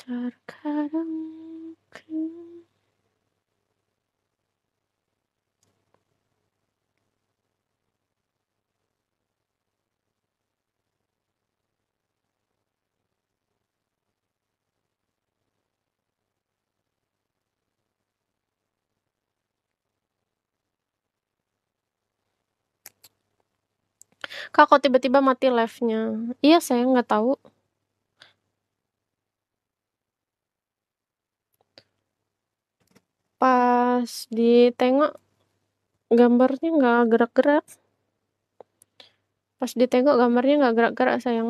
Saranku Kak, kok tiba-tiba mati live-nya? Iya saya nggak tahu. pas ditengok gambarnya nggak gerak-gerak pas ditengok gambarnya nggak gerak-gerak sayang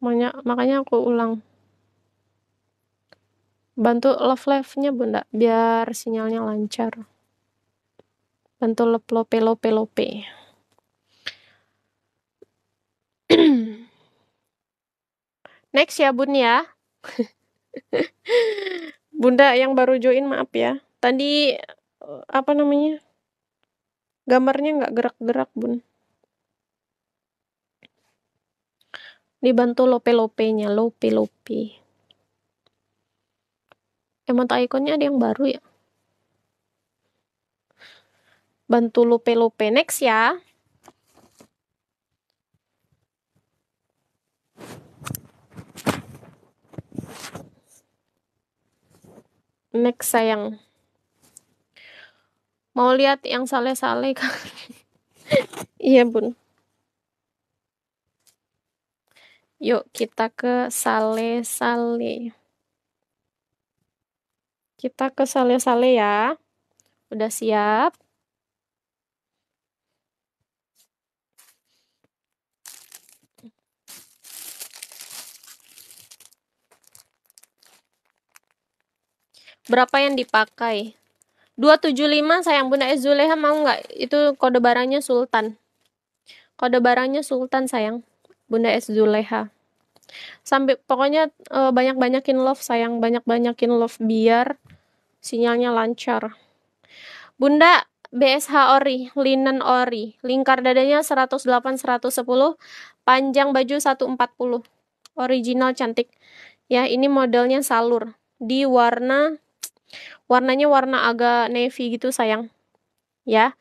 makanya makanya aku ulang bantu love life-nya bunda biar sinyalnya lancar bantu lop lope lope lope next ya bun ya Bunda yang baru join maaf ya. Tadi eh, apa namanya? Gambarnya nggak gerak-gerak, Bun. Dibantu lope-lopenya, lope-lope. Emot ikonnya ada yang baru ya? Bantu lope-lope next ya. Next sayang. Mau lihat yang saleh-saleh kan? iya bun. Yuk kita ke saleh-saleh. Kita ke saleh-saleh ya. Udah siap? Berapa yang dipakai? 275 sayang Bunda ezuleha Zuleha mau nggak? Itu kode barangnya Sultan. Kode barangnya Sultan sayang. Bunda ezuleha Zuleha. Sampai pokoknya e, banyak-banyakin love sayang, banyak-banyakin love biar sinyalnya lancar. Bunda BSH ori, linen ori, lingkar dadanya 108 110, panjang baju 140. Original cantik. Ya, ini modelnya salur di warna warnanya warna agak navy gitu sayang ya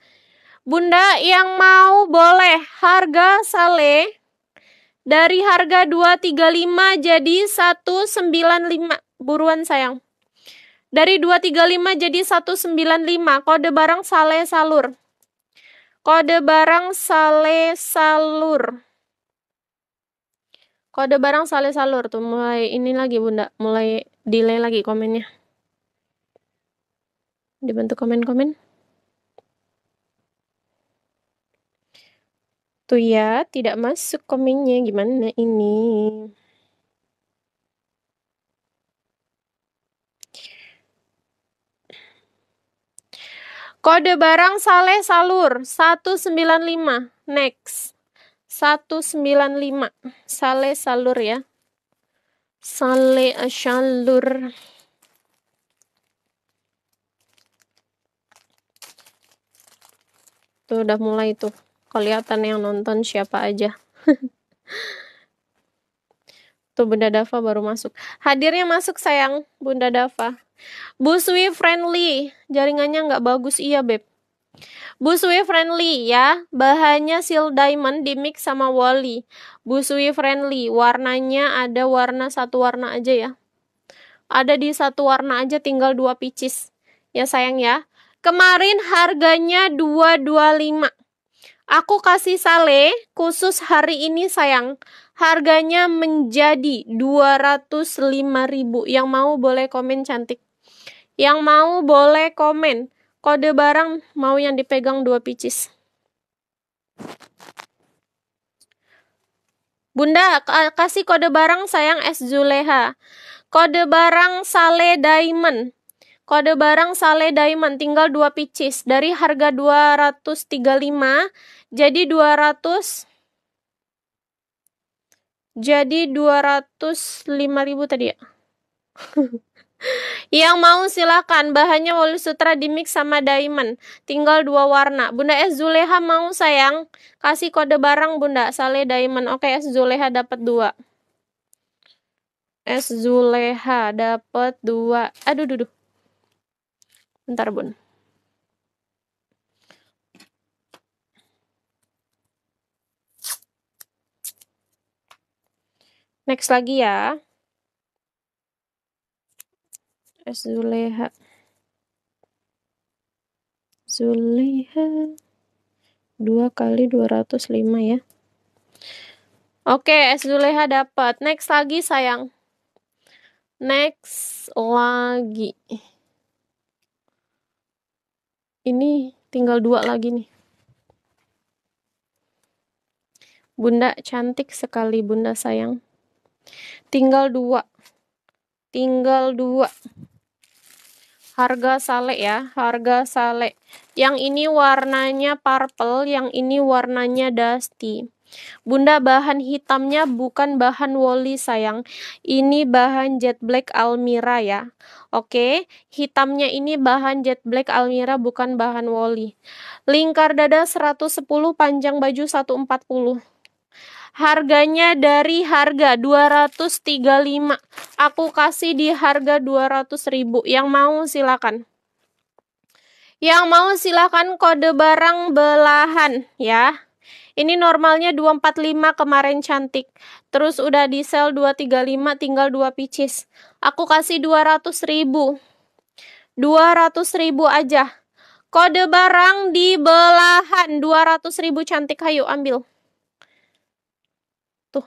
Bunda yang mau boleh harga sale dari harga 235 jadi 195 buruan sayang dari 235 jadi 195 kode barang sale salur kode barang sale salur kode barang sale salur tuh mulai ini lagi bunda mulai delay lagi komennya dibantu komen-komen. Tuh ya, tidak masuk komennya. Gimana ini? Kode barang Saleh Salur 195. Next. 195. Saleh Salur ya. Saleh Salur. tuh udah mulai tuh kelihatan yang nonton siapa aja tuh Bunda Dava baru masuk hadirnya masuk sayang Bunda Dava Buswi friendly jaringannya nggak bagus iya beb Busui friendly ya, bahannya seal diamond di mix sama wally. Busui friendly, warnanya ada warna satu warna aja ya. Ada di satu warna aja tinggal dua picis. Ya sayang ya. Kemarin harganya 225. Aku kasih sale khusus hari ini sayang. Harganya menjadi 205.000. Yang mau boleh komen cantik. Yang mau boleh komen. Kode barang mau yang dipegang dua picis. Bunda, kasih kode barang sayang S. Zuleha. Kode barang Sale Diamond. Kode barang Sale Diamond tinggal 2 picis dari harga 235 jadi 200 jadi 205.000 tadi ya. Yang mau silakan bahannya wali sutra dimix sama diamond Tinggal dua warna Bunda S Zuleha mau sayang Kasih kode barang bunda Sale diamond Oke S Zuleha dapat dua S Zuleha dapat dua Aduh duduh Bentar, Bun. Next lagi ya. Zuleha. Zuleha. 2 kali 205 ya. Oke, okay, Zuleha dapat. Next lagi, sayang. Next lagi ini tinggal dua lagi nih. Bunda cantik sekali, Bunda sayang. Tinggal dua. Tinggal dua. Harga sale ya, harga sale. Yang ini warnanya purple, yang ini warnanya dusty. Bunda bahan hitamnya bukan bahan woli sayang. Ini bahan jet black Almira ya. Oke, hitamnya ini bahan jet black Almira bukan bahan woli. Lingkar dada 110, panjang baju 140. Harganya dari harga 235. Aku kasih di harga 200 ribu. Yang mau silakan. Yang mau silakan kode barang belahan ya. Ini normalnya 245 kemarin cantik. Terus udah di sel 235 tinggal 2 picis. Aku kasih 200 ribu. 200 ribu aja. Kode barang di belahan 200 ribu cantik hayu ambil. Tuh.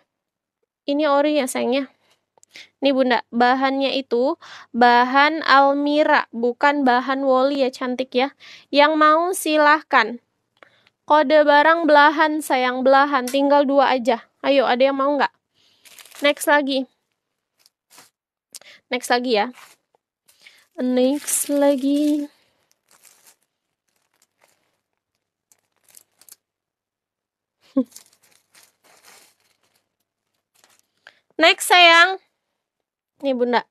Ini ori ya sayangnya. Nih bunda, bahannya itu bahan Almira, bukan bahan woli ya cantik ya. Yang mau silahkan. Kode barang belahan, sayang belahan. Tinggal dua aja. Ayo, ada yang mau nggak? Next lagi. Next lagi ya. Next lagi. Next sayang. Nih bunda.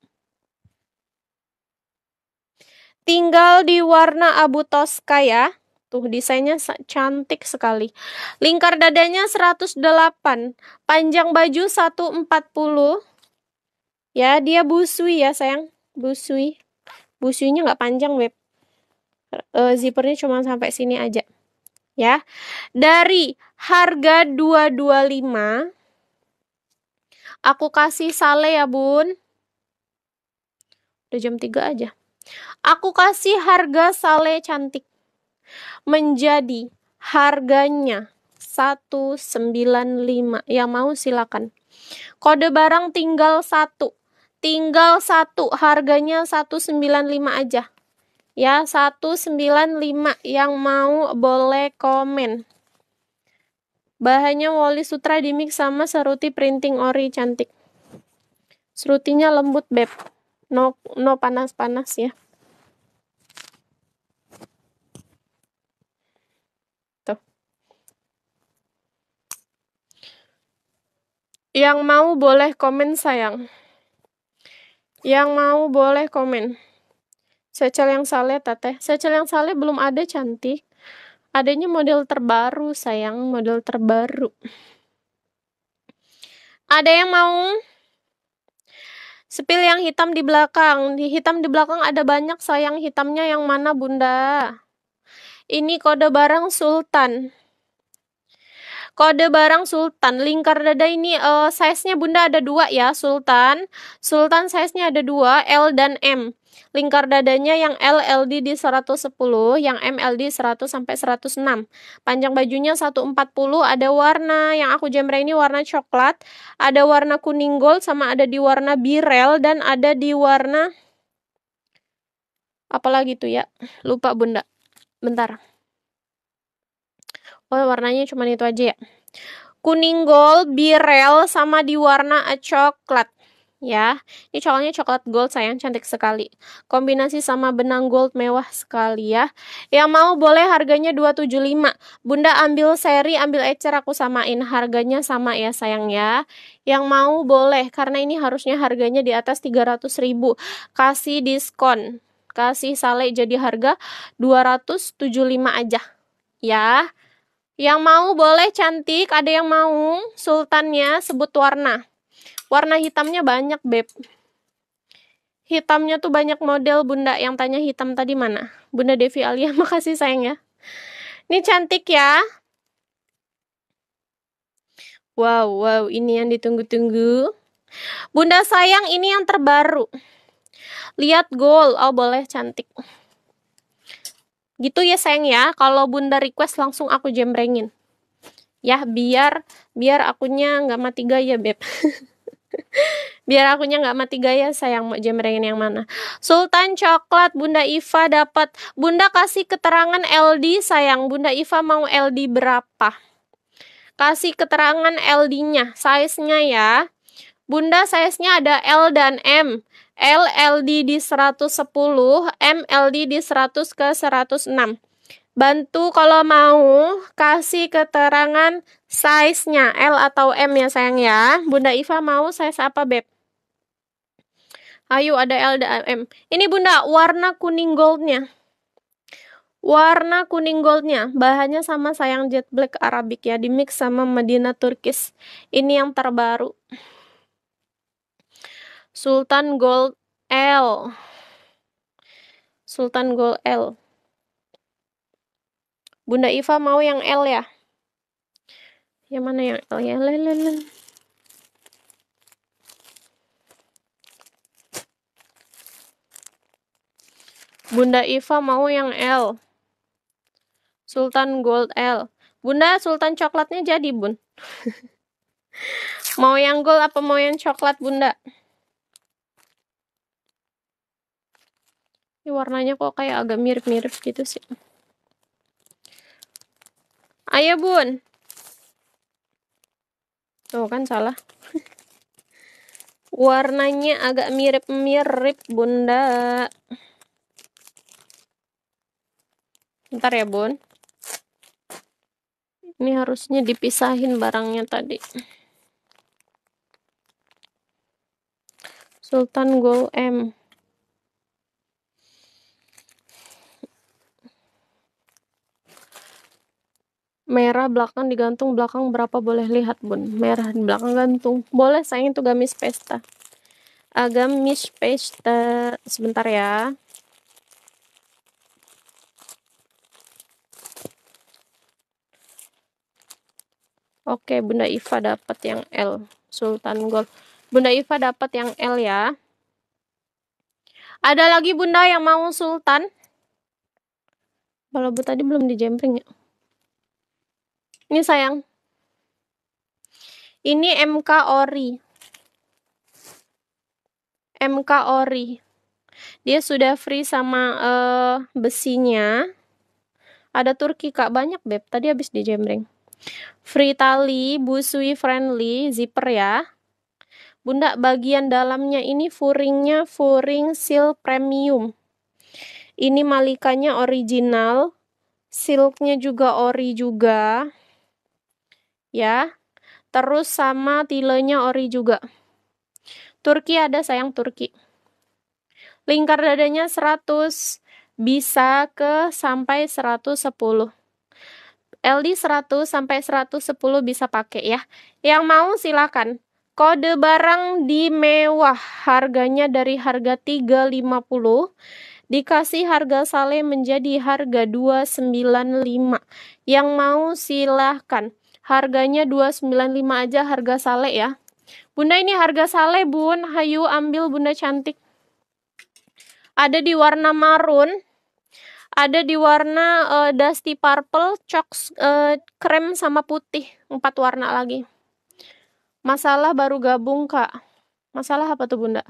Tinggal di warna abu toska ya tuh desainnya cantik sekali lingkar dadanya 108 panjang baju 140 ya dia busui ya sayang busui busuinya nggak panjang web e, eh, eh, zippernya cuma sampai sini aja ya dari harga 225 aku kasih sale ya bun udah jam 3 aja aku kasih harga sale cantik menjadi harganya 195. Yang mau silakan. Kode barang tinggal satu. Tinggal satu, harganya 195 aja. Ya, 195 yang mau boleh komen. Bahannya Woli Sutra dimix sama seruti printing ori cantik. Serutinya lembut, Beb. No no panas-panas ya. Yang mau boleh komen sayang. Yang mau boleh komen. Secel yang saleh teteh. Secel yang saleh belum ada cantik. Adanya model terbaru sayang, model terbaru. Ada yang mau Sepil yang hitam di belakang. Di hitam di belakang ada banyak sayang hitamnya yang mana Bunda? Ini kode barang Sultan. Kode barang Sultan. Lingkar dada ini uh, size-nya Bunda ada dua ya, Sultan. Sultan size-nya ada dua, L dan M. Lingkar dadanya yang L LD di 110, yang M LD 100 sampai 106. Panjang bajunya 140, ada warna yang aku jemre ini warna coklat, ada warna kuning gold sama ada di warna birel dan ada di warna apalagi tuh ya. Lupa Bunda. Bentar. Oh, warnanya cuma itu aja ya. Kuning gold, birel, sama di warna coklat. Ya, ini cowoknya coklat gold sayang cantik sekali. Kombinasi sama benang gold mewah sekali ya. Yang mau boleh harganya 275. Bunda ambil seri, ambil ecer aku samain harganya sama ya sayang ya. Yang mau boleh karena ini harusnya harganya di atas ratus ribu Kasih diskon. Kasih sale jadi harga 275 aja. Ya. Yang mau boleh cantik, ada yang mau. Sultannya sebut warna. Warna hitamnya banyak, Beb. Hitamnya tuh banyak model, Bunda. Yang tanya hitam tadi mana? Bunda Devi Alia, makasih sayang ya. Ini cantik ya. Wow, wow, ini yang ditunggu-tunggu. Bunda sayang, ini yang terbaru. Lihat gold, Oh, boleh cantik. Gitu ya sayang ya, kalau bunda request langsung aku jembrengin. Ya biar biar akunya nggak mati gaya beb. biar akunya nggak mati gaya sayang mau jembrengin yang mana Sultan coklat Bunda Iva dapat Bunda kasih keterangan LD sayang Bunda Iva mau LD berapa kasih keterangan LD-nya size-nya ya Bunda size-nya ada L dan M LLD di 110, MLD di 100 ke 106. Bantu kalau mau kasih keterangan size-nya L atau M ya sayang ya. Bunda Iva mau size apa beb? Ayo ada L dan M. Ini Bunda warna kuning goldnya. Warna kuning goldnya bahannya sama sayang jet black Arabic ya dimix sama Medina turkish, Ini yang terbaru. Sultan Gold L. Sultan Gold L. Bunda Iva mau yang L ya? Yang mana yang L ya? Lelele. Bunda Iva mau yang L. Sultan Gold L. Bunda, Sultan coklatnya jadi, Bun. mau yang gold apa mau yang coklat, Bunda? ini warnanya kok kayak agak mirip-mirip gitu sih ayo bun tuh kan salah warnanya agak mirip-mirip bunda ntar ya bun ini harusnya dipisahin barangnya tadi Sultan Gold M merah belakang digantung belakang berapa boleh lihat bun merah di belakang gantung boleh sayang itu gamis pesta uh, gamis pesta sebentar ya Oke, Bunda Iva dapat yang L, Sultan Gold. Bunda Iva dapat yang L ya. Ada lagi Bunda yang mau Sultan? Kalau Bu tadi belum dijempring ya. Ini sayang. Ini MK Ori. MK Ori. Dia sudah free sama uh, besinya. Ada Turki Kak, banyak Beb. Tadi habis di Free tali, busui friendly, zipper ya. Bunda bagian dalamnya ini furingnya furing seal premium. Ini malikanya original, silknya juga ori juga ya. Terus sama tilenya ori juga. Turki ada sayang Turki. Lingkar dadanya 100 bisa ke sampai 110. LD 100 sampai 110 bisa pakai ya. Yang mau silakan. Kode barang di mewah, harganya dari harga 350 dikasih harga sale menjadi harga 295. Yang mau silakan. Harganya 295 aja harga sale ya. Bunda ini harga sale bun. Hayu ambil bunda cantik. Ada di warna marun. Ada di warna uh, dusty purple, cok uh, eh, krem sama putih. Empat warna lagi. Masalah baru gabung kak. Masalah apa tuh bunda?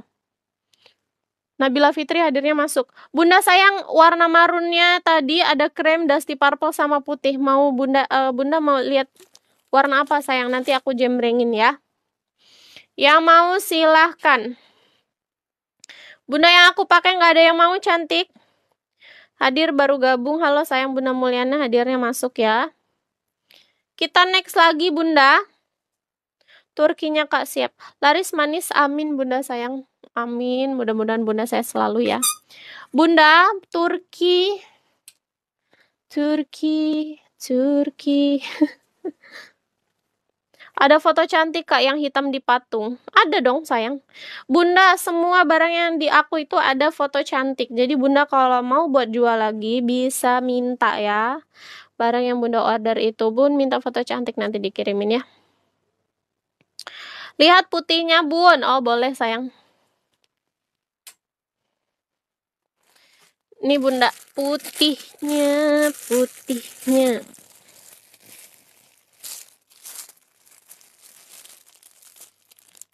Nabila Fitri hadirnya masuk. Bunda sayang warna marunnya tadi ada krem dusty purple sama putih. Mau Bunda uh, Bunda mau lihat Warna apa sayang? Nanti aku jembrengin ya. Yang mau silahkan. Bunda yang aku pakai nggak ada yang mau cantik. Hadir baru gabung. Halo sayang Bunda Mulyana hadirnya masuk ya. Kita next lagi Bunda. Turkinya Kak siap. Laris manis amin Bunda sayang. Amin. Mudah-mudahan Bunda saya selalu ya. Bunda Turki Turki Turki Ada foto cantik kak yang hitam di patung. Ada dong sayang. Bunda semua barang yang di aku itu ada foto cantik. Jadi bunda kalau mau buat jual lagi bisa minta ya. Barang yang bunda order itu bun minta foto cantik nanti dikirimin ya. Lihat putihnya bun. Oh boleh sayang. Ini bunda putihnya, putihnya.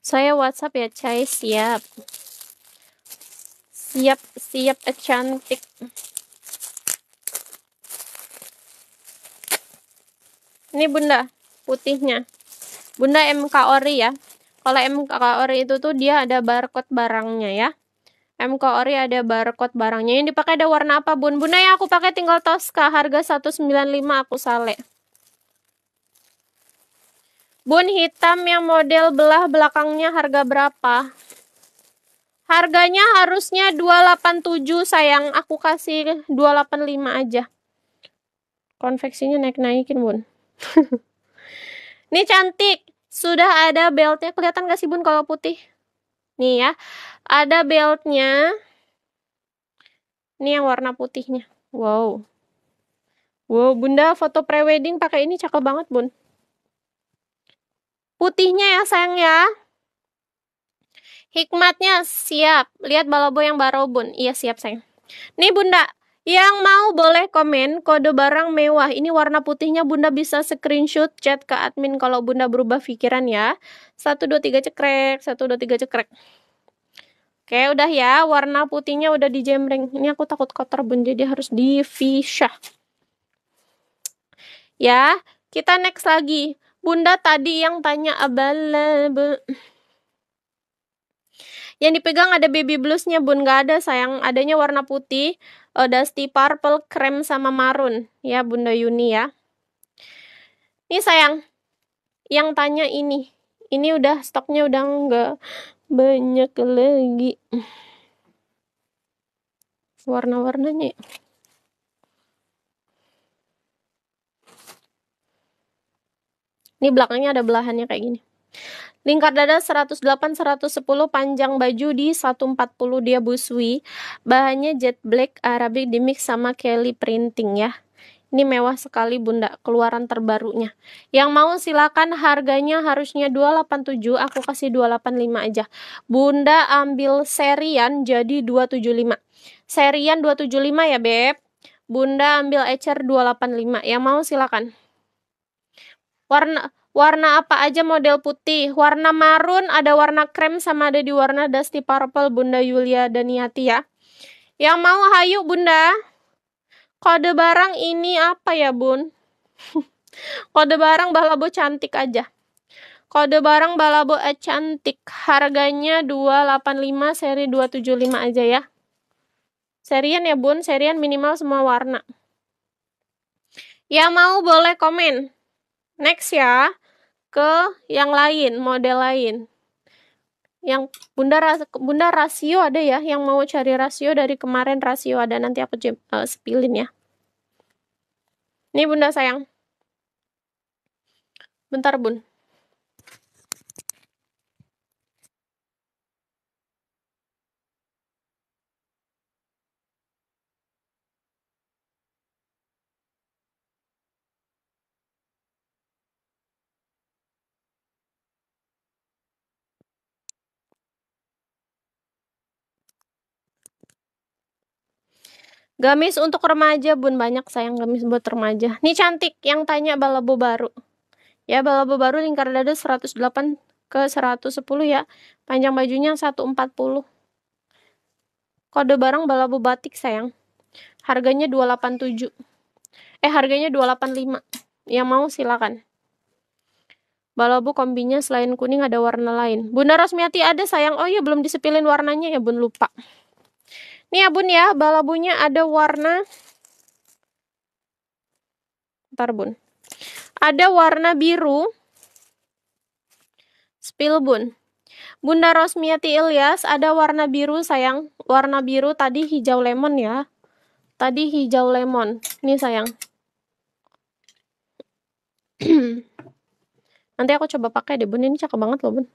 Saya WhatsApp ya, Cai. Siap. Siap, siap, cantik. Ini Bunda, putihnya. Bunda MK Ori ya. Kalau MK Ori itu tuh dia ada barcode barangnya ya. MK Ori ada barcode barangnya. Yang dipakai ada warna apa, Bun? Bunda ya aku pakai tinggal Tosca, harga 195 aku sale. Bun hitam yang model belah belakangnya harga berapa? Harganya harusnya 287 sayang, aku kasih 285 aja. Konveksinya naik-naikin, Bun. Ini cantik, sudah ada beltnya. Kelihatan gak sih, Bun, kalau putih? Nih ya, ada beltnya. Ini yang warna putihnya. Wow. Wow, Bunda foto prewedding pakai ini cakep banget, Bun. Putihnya ya sayang ya. Hikmatnya siap. Lihat balobo yang barobun. Iya siap sayang. Nih bunda, yang mau boleh komen kode barang mewah. Ini warna putihnya Bunda bisa screenshot chat ke admin kalau Bunda berubah pikiran ya. 1 2 3 cekrek, 1 2 3 cekrek. Oke, udah ya. Warna putihnya udah dijembreng. Ini aku takut kotor Bun jadi harus di Ya, kita next lagi. Bunda tadi yang tanya abala. Yang dipegang ada baby bluesnya bun Gak ada sayang Adanya warna putih uh, Dusty purple krem sama marun Ya bunda Yuni ya Ini sayang Yang tanya ini Ini udah stoknya udah nggak banyak lagi Warna-warnanya ya Ini belakangnya ada belahannya kayak gini. Lingkar dada 108-110 panjang baju di 140 dia busui. Bahannya jet black Arabic dimix sama Kelly printing ya. Ini mewah sekali bunda keluaran terbarunya. Yang mau silakan harganya harusnya 287 aku kasih 285 aja. Bunda ambil serian jadi 275. Serian 275 ya beb. Bunda ambil ecer 285. Yang mau silakan warna warna apa aja model putih warna marun ada warna krem sama ada di warna dusty purple bunda Yulia Daniati ya yang mau hayu bunda kode barang ini apa ya bun kode barang balabo cantik aja kode barang balabo eh, cantik harganya 285 seri 275 aja ya serian ya bun serian minimal semua warna yang mau boleh komen. Next ya, ke yang lain, model lain. Yang bunda, bunda rasio ada ya, yang mau cari rasio dari kemarin rasio ada, nanti aku uh, sepilin ya. Ini bunda sayang. Bentar bun. Gamis untuk remaja, bun banyak sayang gamis buat remaja. Ini cantik yang tanya Balabo baru. Ya, Balabo baru lingkar dada 108 ke 110 ya. Panjang bajunya 140. Kode barang Balabo batik sayang. Harganya 287. Eh, harganya 285. Yang mau silakan. Balabu kombinya selain kuning ada warna lain. Bunda Rosmiati ada sayang. Oh iya belum disepilin warnanya ya bun lupa. Nih ya bun ya, balabunya ada warna. Ntar bun. Ada warna biru. Spill bun. Bunda Rosmiati Ilyas, ada warna biru sayang. Warna biru tadi hijau lemon ya. Tadi hijau lemon. Ini sayang. Nanti aku coba pakai deh bun, ini cakep banget loh bun.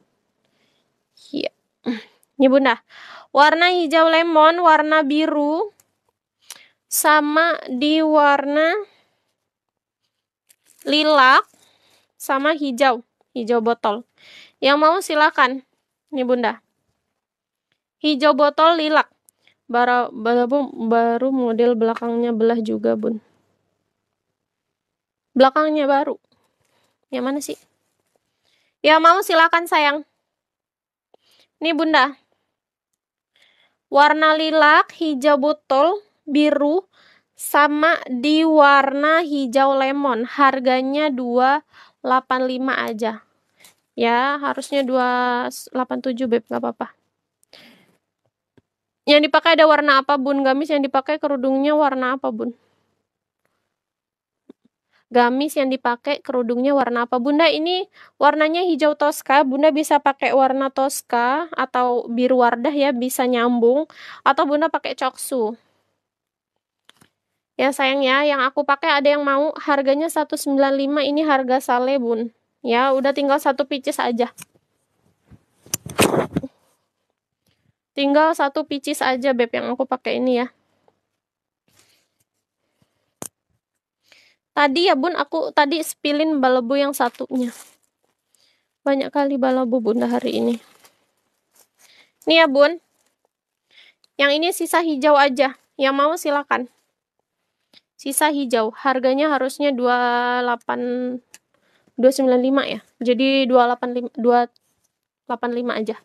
Iya. Yeah. Nih bunda, warna hijau lemon, warna biru, sama di warna lilak, sama hijau, hijau botol. Yang mau silakan, nih bunda. Hijau botol lilak, baru, baru, baru model belakangnya belah juga bun. Belakangnya baru. Yang mana sih? Yang mau silakan sayang. Nih bunda, warna lilak, hijau botol, biru, sama di warna hijau lemon. Harganya 285 aja. Ya, harusnya 287 Beb, nggak apa-apa. Yang dipakai ada warna apa, Bun? Gamis yang dipakai kerudungnya warna apa, Bun? gamis yang dipakai kerudungnya warna apa bunda ini warnanya hijau toska bunda bisa pakai warna toska atau biru wardah ya bisa nyambung atau bunda pakai coksu ya sayang ya yang aku pakai ada yang mau harganya 195 ini harga sale bun ya udah tinggal satu picis aja tinggal satu picis aja beb yang aku pakai ini ya Tadi ya bun, aku tadi spilin balabu yang satunya. Banyak kali balabu bunda hari ini. Ini ya bun. Yang ini sisa hijau aja. Yang mau silakan. Sisa hijau. Harganya harusnya 28 295 ya. Jadi 285 285 aja.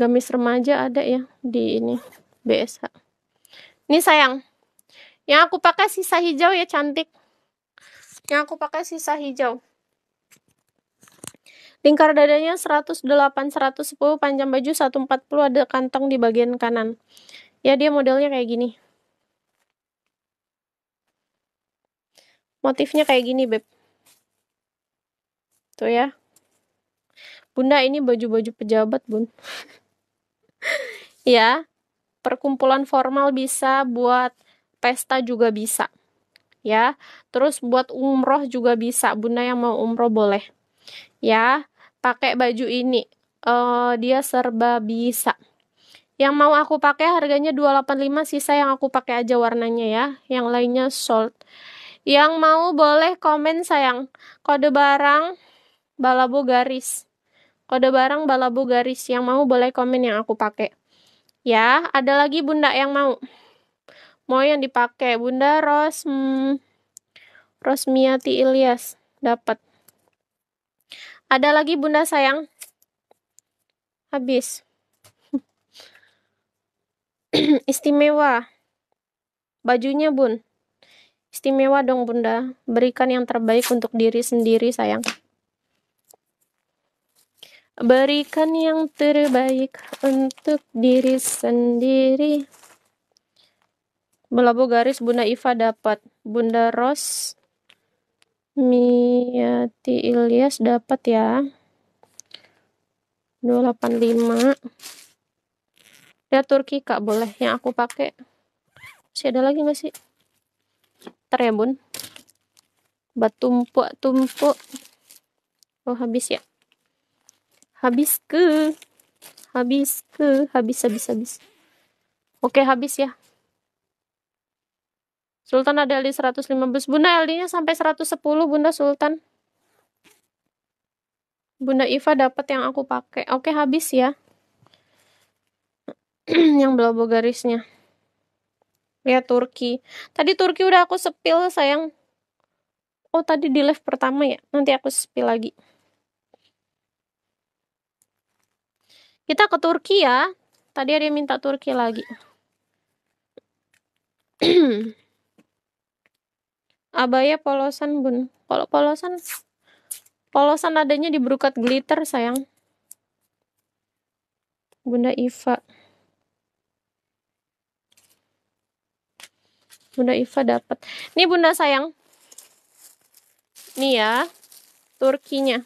gamis remaja ada ya di ini BSA. Ini sayang. Yang aku pakai sisa hijau ya cantik. Yang aku pakai sisa hijau. Lingkar dadanya 108 110, panjang baju 140 ada kantong di bagian kanan. Ya dia modelnya kayak gini. Motifnya kayak gini, Beb. Tuh ya. Bunda ini baju-baju pejabat, Bun. ya perkumpulan formal bisa buat pesta juga bisa ya terus buat umroh juga bisa bunda yang mau umroh boleh ya pakai baju ini uh, dia serba bisa yang mau aku pakai harganya 285 sisa yang aku pakai aja warnanya ya yang lainnya sold yang mau boleh komen sayang kode barang balabu garis kode barang balabu garis yang mau boleh komen yang aku pakai Ya, ada lagi Bunda yang mau. Mau yang dipakai Bunda Ros hmm, Rosmiati Ilyas dapat. Ada lagi Bunda sayang. Habis. Istimewa. Bajunya, Bun. Istimewa dong, Bunda. Berikan yang terbaik untuk diri sendiri, sayang. Berikan yang terbaik untuk diri sendiri. melabuh garis Bunda Iva dapat. Bunda Ros Miati Ilyas dapat ya. 285. Ya Turki Kak boleh yang aku pakai. Masih ada lagi nggak sih? Ntar ya bun. Batumpuk tumpuk. Oh habis ya habis ke habis ke habis habis habis oke habis ya Sultan ada LD 115 Bunda LD nya sampai 110 Bunda Sultan Bunda Iva dapat yang aku pakai oke habis ya yang belobo garisnya Ya, Turki tadi Turki udah aku sepil sayang oh tadi di live pertama ya nanti aku sepil lagi Kita ke Turki ya. Tadi ada yang minta Turki lagi. Abaya polosan bun. Kalau polosan. Polosan adanya di berukat glitter sayang. Bunda Iva. Bunda Iva dapat. Nih Bunda sayang. Nih ya. Turkinya.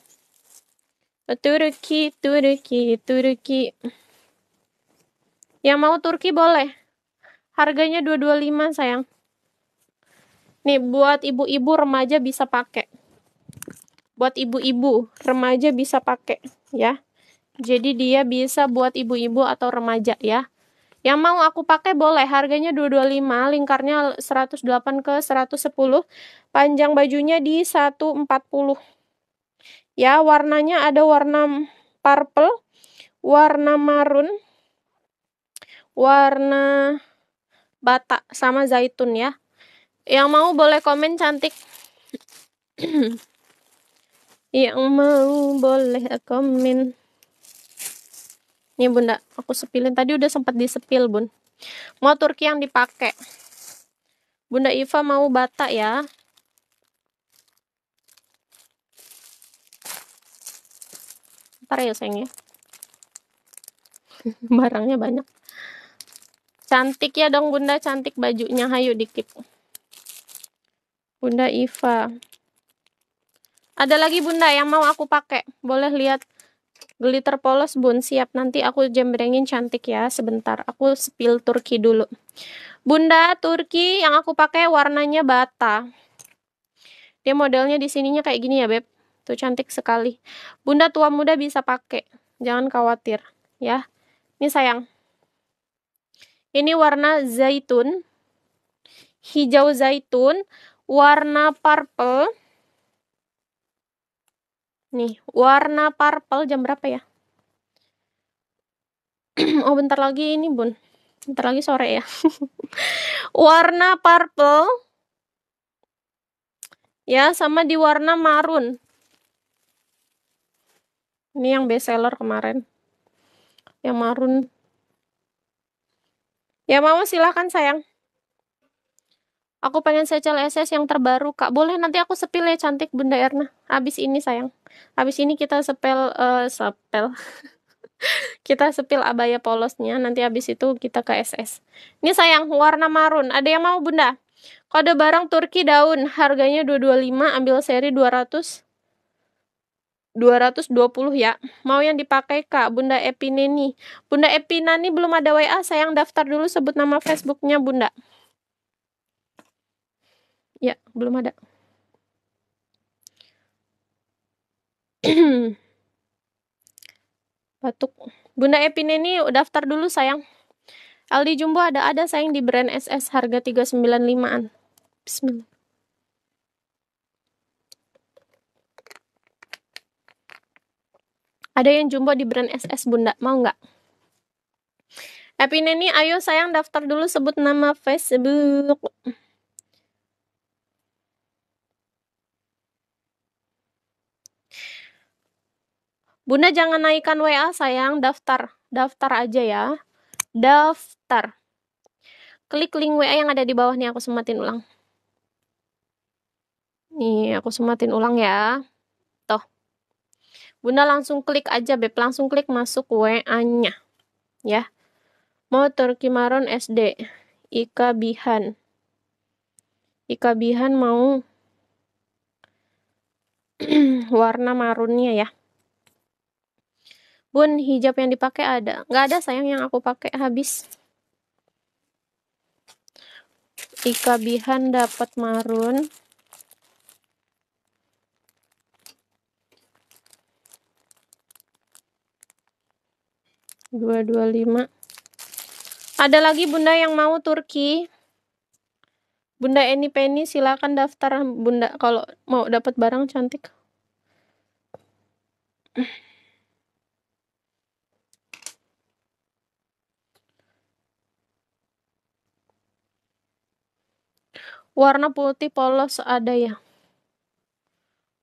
Turki, Turki, Turki. Yang mau Turki boleh. Harganya 225 sayang. Nih buat ibu-ibu remaja bisa pakai. Buat ibu-ibu remaja bisa pakai ya. Jadi dia bisa buat ibu-ibu atau remaja ya. Yang mau aku pakai boleh, harganya 225, lingkarnya 108 ke 110, panjang bajunya di 140 ya warnanya ada warna purple warna marun warna bata sama zaitun ya yang mau boleh komen cantik yang mau boleh komen ini bunda aku sepilin tadi udah sempat disepil bun mau Turki yang dipakai bunda Iva mau bata ya besar ya sayang ya. barangnya banyak cantik ya dong bunda cantik bajunya hayu dikit bunda Iva ada lagi bunda yang mau aku pakai boleh lihat glitter polos bun siap nanti aku jembrengin cantik ya sebentar aku spill Turki dulu bunda Turki yang aku pakai warnanya bata dia modelnya di sininya kayak gini ya beb Tuh cantik sekali. Bunda tua muda bisa pakai. Jangan khawatir ya. Ini sayang. Ini warna zaitun. Hijau zaitun, warna purple. Nih, warna purple jam berapa ya? oh, bentar lagi ini, Bun. Bentar lagi sore ya. warna purple. Ya, sama di warna marun. Ini yang best seller kemarin. Yang marun. Ya mau silahkan sayang. Aku pengen secel SS yang terbaru, Kak. Boleh nanti aku sepil ya cantik Bunda Erna. Abis ini sayang. Abis ini kita sepel uh, eh, sepel. kita sepil abaya polosnya. Nanti abis itu kita ke SS. Ini sayang, warna marun. Ada yang mau Bunda? Kode barang Turki daun, harganya 225, ambil seri 200. 220 ya. Mau yang dipakai Kak, Bunda Epineni. Bunda Epinani belum ada WA, sayang daftar dulu sebut nama Facebooknya Bunda. Ya, belum ada. Batuk. Bunda Epineni daftar dulu sayang. Aldi Jumbo ada-ada sayang di brand SS harga 395-an. Bismillah. Ada yang jumbo di brand SS bunda, mau nggak? Happy Neni, ayo sayang daftar dulu sebut nama Facebook. Bunda jangan naikkan WA sayang, daftar. Daftar aja ya. Daftar. Klik link WA yang ada di bawah nih, aku sematin ulang. Nih, aku sematin ulang ya. Bunda langsung klik aja Beb, langsung klik masuk WA-nya. Ya. motor Kimaron SD, Ika Bihan. Ika Bihan mau warna marunnya ya. Bun, hijab yang dipakai ada? Nggak ada sayang yang aku pakai habis. Ika Bihan dapat marun. 225. Ada lagi Bunda yang mau Turki? Bunda Eni Penny silakan daftar Bunda kalau mau dapat barang cantik. Warna putih polos ada ya?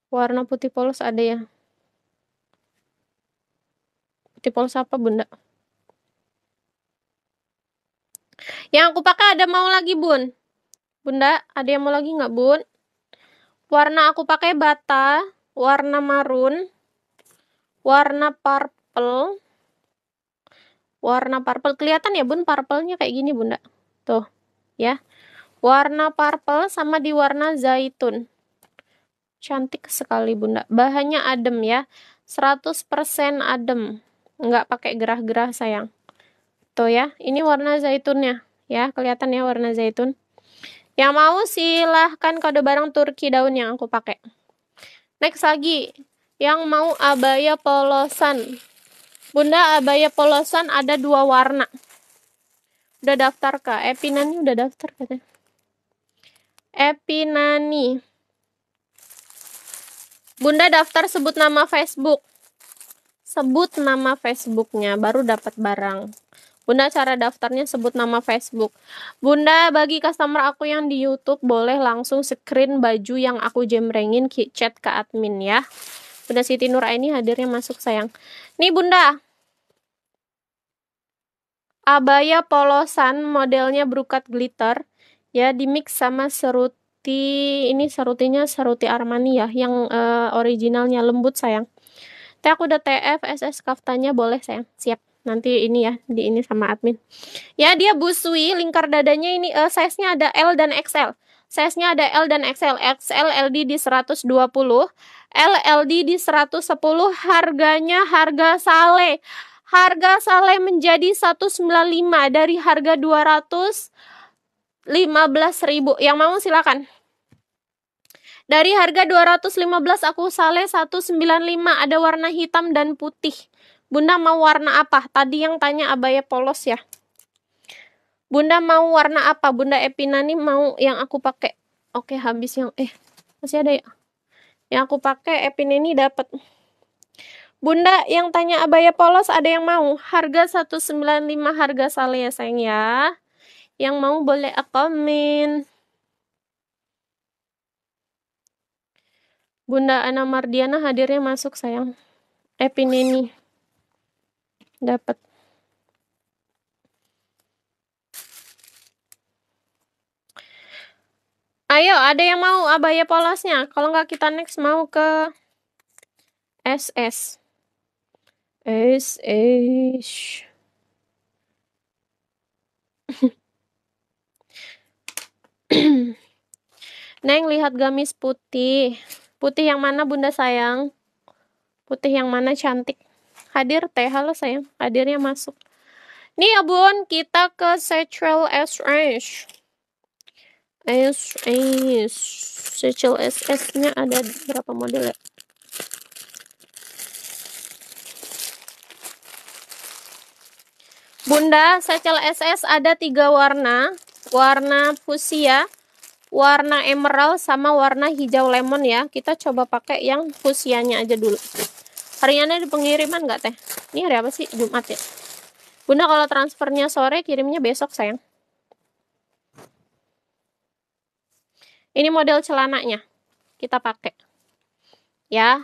Warna putih polos ada ya? Aktif polos apa bunda? Yang aku pakai ada mau lagi bun. Bunda, ada yang mau lagi nggak bun? Warna aku pakai bata, warna marun, warna purple, warna purple kelihatan ya bun purplenya kayak gini bunda, tuh ya. Warna purple sama di warna zaitun. Cantik sekali bunda. Bahannya adem ya. 100% adem nggak pakai gerah-gerah sayang tuh ya ini warna zaitunnya ya kelihatan ya warna zaitun yang mau silahkan kode barang Turki daun yang aku pakai. Next lagi, yang mau abaya polosan. Bunda abaya polosan ada dua warna. Udah daftar kak? Epinani udah daftar katanya. Epinani. Bunda daftar sebut nama Facebook sebut nama Facebooknya baru dapat barang. Bunda cara daftarnya sebut nama Facebook. Bunda bagi customer aku yang di YouTube boleh langsung screen baju yang aku jemrengin chat ke admin ya. Bunda Siti Nur ini hadirnya masuk sayang. Nih Bunda. Abaya polosan modelnya berukat glitter ya di mix sama seruti ini serutinya seruti Armani ya yang uh, originalnya lembut sayang. Teh aku udah TF SS kaftannya boleh sayang. Siap. Nanti ini ya di ini sama admin. Ya dia busui lingkar dadanya ini uh, size-nya ada L dan XL. Size-nya ada L dan XL. XL LD di 120, L LD di 110. Harganya harga sale. Harga sale menjadi 195 dari harga 200 15.000. Yang mau silakan. Dari harga 215 aku sale 195 ada warna hitam dan putih. Bunda mau warna apa? Tadi yang tanya abaya polos ya. Bunda mau warna apa? Bunda Epinani mau yang aku pakai. Oke, habis yang eh masih ada ya. Yang aku pakai Epinani dapat. Bunda yang tanya abaya polos ada yang mau? Harga 195 harga sale ya sayang ya. Yang mau boleh komen. Bunda Ana Mardiana hadirnya masuk sayang. Eh, Neni. Dapat. Ayo, ada yang mau abaya polosnya? Kalau nggak kita next mau ke SS. SS. Neng lihat gamis putih. Putih yang mana bunda sayang? Putih yang mana cantik? Hadir teh, halo sayang. Hadirnya masuk. Nih ya bun, kita ke Range. SS. Range. Central SS-nya ada berapa model ya? Bunda, Central SS ada tiga warna. Warna fuchsia, warna emerald sama warna hijau lemon ya kita coba pakai yang fusianya aja dulu hariannya ada pengiriman nggak teh ini hari apa sih Jumat ya Bunda kalau transfernya sore kirimnya besok sayang ini model celananya kita pakai ya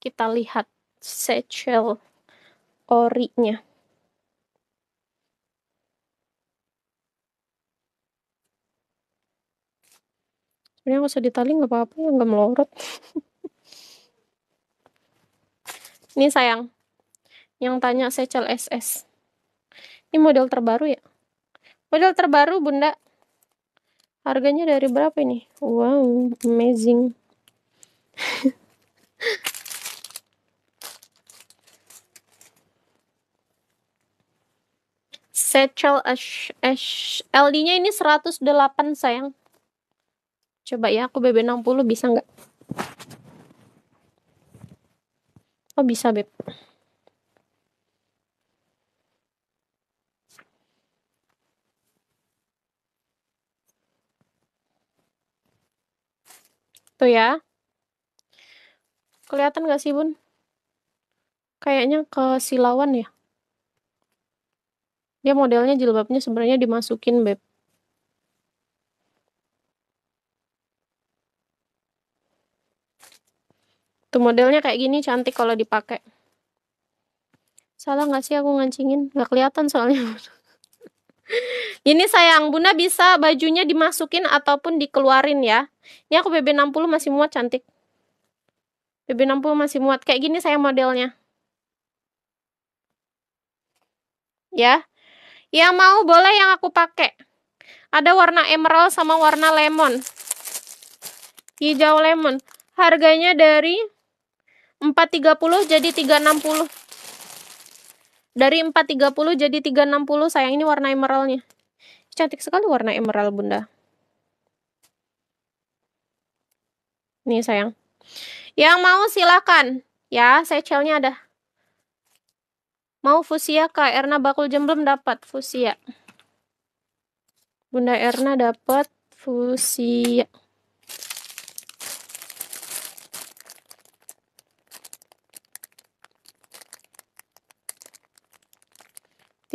kita lihat secel orinya Sebenarnya nggak usah ditali nggak apa-apa ya nggak melorot. Ini sayang, yang tanya secel SS. Ini model terbaru ya? Model terbaru bunda. Harganya dari berapa ini? Wow, amazing. Satchel LD-nya ini 108 sayang. Coba ya, aku BB60 bisa nggak? Oh bisa, Beb. Tuh ya. Kelihatan nggak sih, Bun? Kayaknya ke silauan ya. Dia modelnya jilbabnya sebenarnya dimasukin, Beb. Tuh modelnya kayak gini cantik kalau dipakai. Salah nggak sih aku ngancingin? Nggak kelihatan soalnya. Ini sayang, Bunda bisa bajunya dimasukin ataupun dikeluarin ya. Ini aku BB60 masih muat cantik. BB60 masih muat. Kayak gini saya modelnya. Ya. Yang mau boleh yang aku pakai. Ada warna emerald sama warna lemon. Hijau lemon. Harganya dari 430 jadi 360. Dari 430 jadi 360. Sayang ini warna emeraldnya. Cantik sekali warna emerald, Bunda. Nih, sayang. Yang mau silakan. Ya, saya celnya ada. Mau fusia Kak Erna bakul belum dapat fusia. Bunda Erna dapat fusia.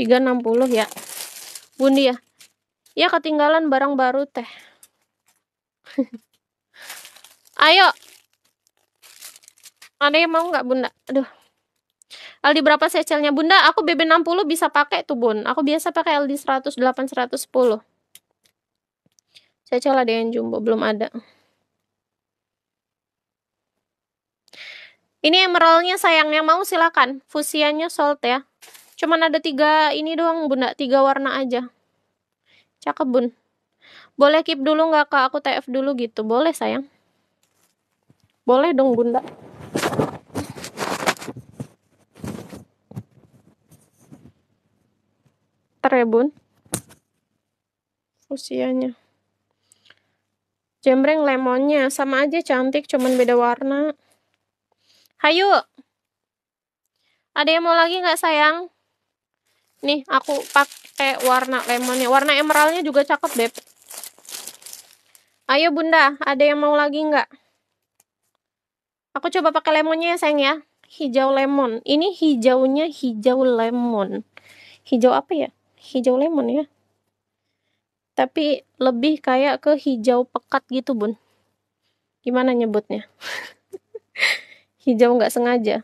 360 ya Bunda ya ya ketinggalan barang baru teh ayo ada yang mau nggak bunda aduh Aldi berapa secelnya bunda aku BB60 bisa pakai tuh bun aku biasa pakai Aldi 108 110 secel ada yang jumbo belum ada ini emeraldnya sayangnya mau silakan fusianya salt ya Cuman ada tiga ini doang bunda, tiga warna aja. Cakep bun. Boleh keep dulu nggak kak? Aku TF dulu gitu. Boleh sayang. Boleh dong bunda. Terebun. Ya, Usianya. Jembreng lemonnya sama aja cantik, cuman beda warna. Hayu. Ada yang mau lagi nggak sayang? Nih, aku pakai warna lemonnya. Warna emeraldnya juga cakep, Beb. Ayo, Bunda. Ada yang mau lagi nggak? Aku coba pakai lemonnya ya, sayang ya. Hijau lemon. Ini hijaunya hijau lemon. Hijau apa ya? Hijau lemon ya. Tapi lebih kayak ke hijau pekat gitu, Bun. Gimana nyebutnya? hijau nggak sengaja.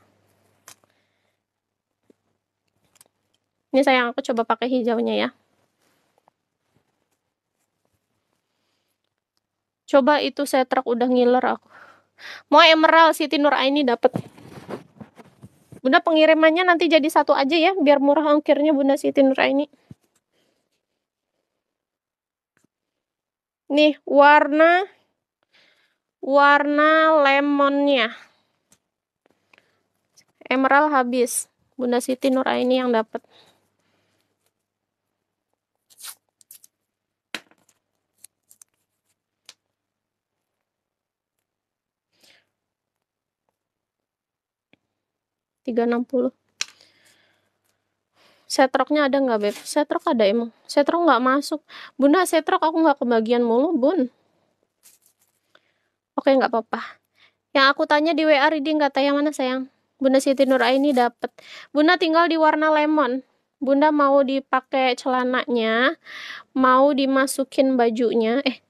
Ini sayang aku coba pakai hijaunya ya. Coba itu setrak udah ngiler aku. Mau emerald Siti Nuraini dapat. Bunda pengirimannya nanti jadi satu aja ya, biar murah ongkirnya Bunda Siti Nuraini. Nih, warna warna lemonnya. Emerald habis. Bunda Siti Nuraini yang dapat. 360 setroknya ada nggak beb setrok ada emang setrok nggak masuk bunda setrok aku nggak kebagian mulu bun oke nggak apa-apa yang aku tanya di WA reading kata yang mana sayang bunda Siti Nuraini dapat bunda tinggal di warna lemon bunda mau dipakai celananya mau dimasukin bajunya eh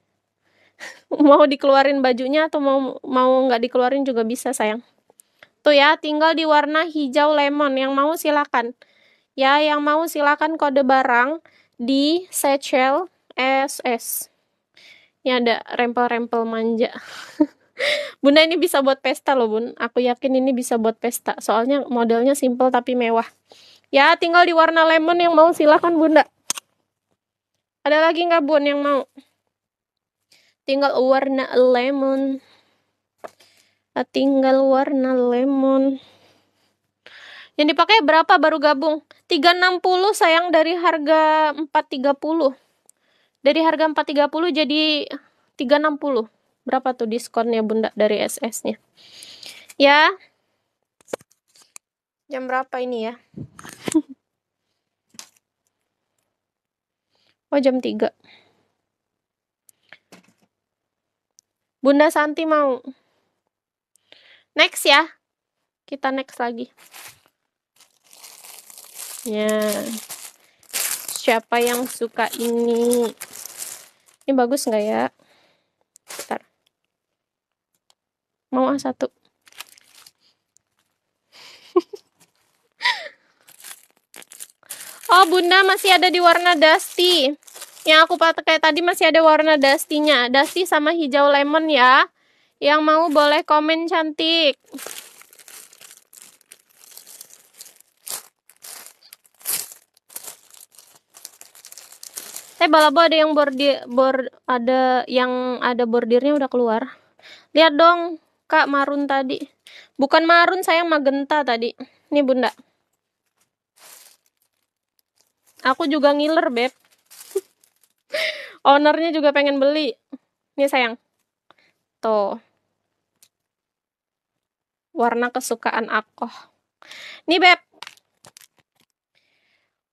mau dikeluarin bajunya atau mau mau nggak dikeluarin juga bisa sayang satu ya, tinggal di warna hijau lemon. Yang mau silakan. Ya, yang mau silakan kode barang di sechel SS. Ini ada rempel-rempel manja. Bunda ini bisa buat pesta loh bun. Aku yakin ini bisa buat pesta. Soalnya modelnya simple tapi mewah. Ya tinggal di warna lemon yang mau silakan bunda. Ada lagi nggak bun yang mau? Tinggal warna lemon. Ah, tinggal warna lemon yang dipakai berapa baru gabung 360 sayang dari harga 430 dari harga 430 jadi 360 berapa tuh diskonnya bunda dari SS nya ya jam berapa ini ya oh jam 3 Bunda Santi mau next ya kita next lagi ya yeah. siapa yang suka ini ini bagus nggak ya Bentar. mau A1 oh bunda masih ada di warna dusty yang aku pakai tadi masih ada warna dustinya dusty sama hijau lemon ya yang mau boleh komen cantik. Eh balabo ada yang bordir bor ada yang ada bordirnya udah keluar. Lihat dong, Kak marun tadi. Bukan marun, sayang magenta tadi. Nih Bunda. Aku juga ngiler, Beb. Ownernya juga pengen beli. Nih sayang. Tuh warna kesukaan aku. Nih Beb.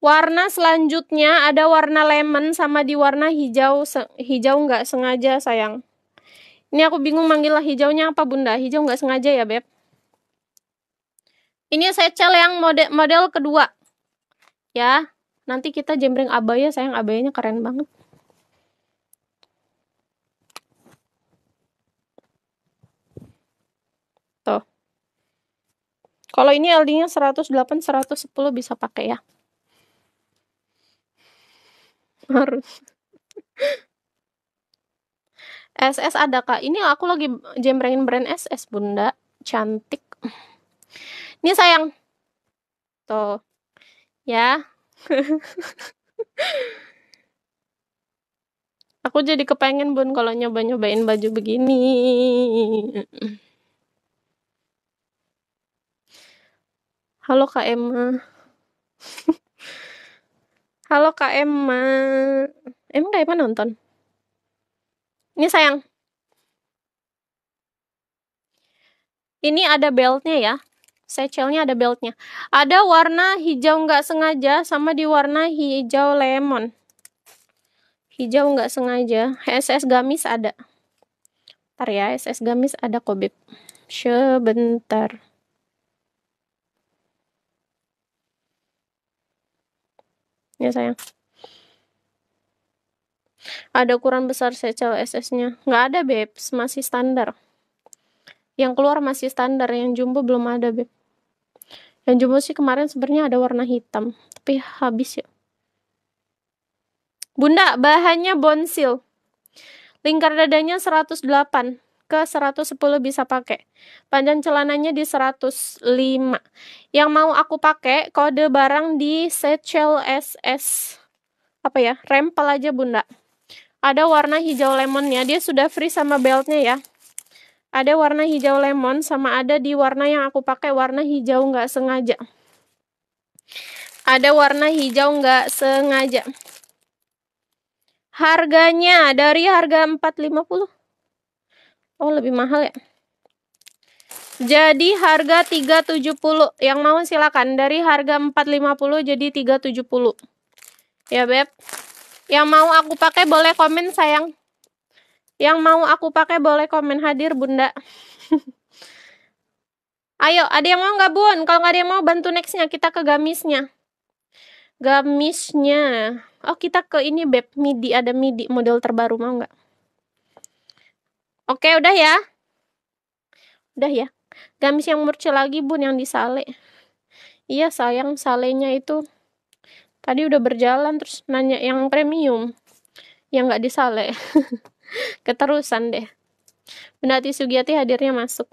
Warna selanjutnya ada warna lemon sama di warna hijau hijau nggak sengaja sayang. Ini aku bingung manggilah hijaunya apa bunda? Hijau nggak sengaja ya Beb. Ini saya secel yang model model kedua. Ya, nanti kita jembreng abaya sayang abayanya keren banget. Kalau ini LD-nya 108, 110 bisa pakai ya. Harus. SS ada kak. Ini aku lagi jembrengin brand SS bunda. Cantik. Ini sayang. Tuh. Ya. aku jadi kepengen bun kalau nyoba-nyobain baju begini. Halo Kak Emma. Halo Kak Emma. Emang Kak Emma nonton? Ini sayang. Ini ada beltnya ya. Secelnya ada beltnya. Ada warna hijau nggak sengaja sama di warna hijau lemon. Hijau nggak sengaja. SS gamis ada. Ntar ya, SS gamis ada kobib. Sebentar. ya sayang ada ukuran besar secel ss nya Nggak ada, Beb. Masih standar. Yang keluar masih standar, yang jumbo belum ada, Beb. Yang jumbo sih kemarin sebenarnya ada warna hitam, tapi habis ya. Bunda, bahannya bonsil. Lingkar dadanya 108 ke 110 bisa pakai. Panjang celananya di 105. Yang mau aku pakai kode barang di Seychelles SS. Apa ya? Rempel aja bunda. Ada warna hijau lemonnya. Dia sudah free sama beltnya ya. Ada warna hijau lemon sama ada di warna yang aku pakai warna hijau nggak sengaja. Ada warna hijau nggak sengaja. Harganya dari harga 450 Oh, lebih mahal ya? Jadi harga 370. Yang mau silakan dari harga 450 jadi 370. Ya, Beb. Yang mau aku pakai boleh komen sayang. Yang mau aku pakai boleh komen hadir, Bunda. Ayo, ada yang mau nggak Bun? Kalau nggak ada yang mau bantu nextnya, kita ke gamisnya. Gamisnya. Oh, kita ke ini Beb, midi. Ada midi model terbaru, mau nggak? Oke, udah ya. Udah ya. Gamis yang murcil lagi, Bun, yang disale. Iya, sayang salenya itu tadi udah berjalan terus nanya yang premium yang nggak disale keterusan deh Bunda Ati Sugiyati hadirnya masuk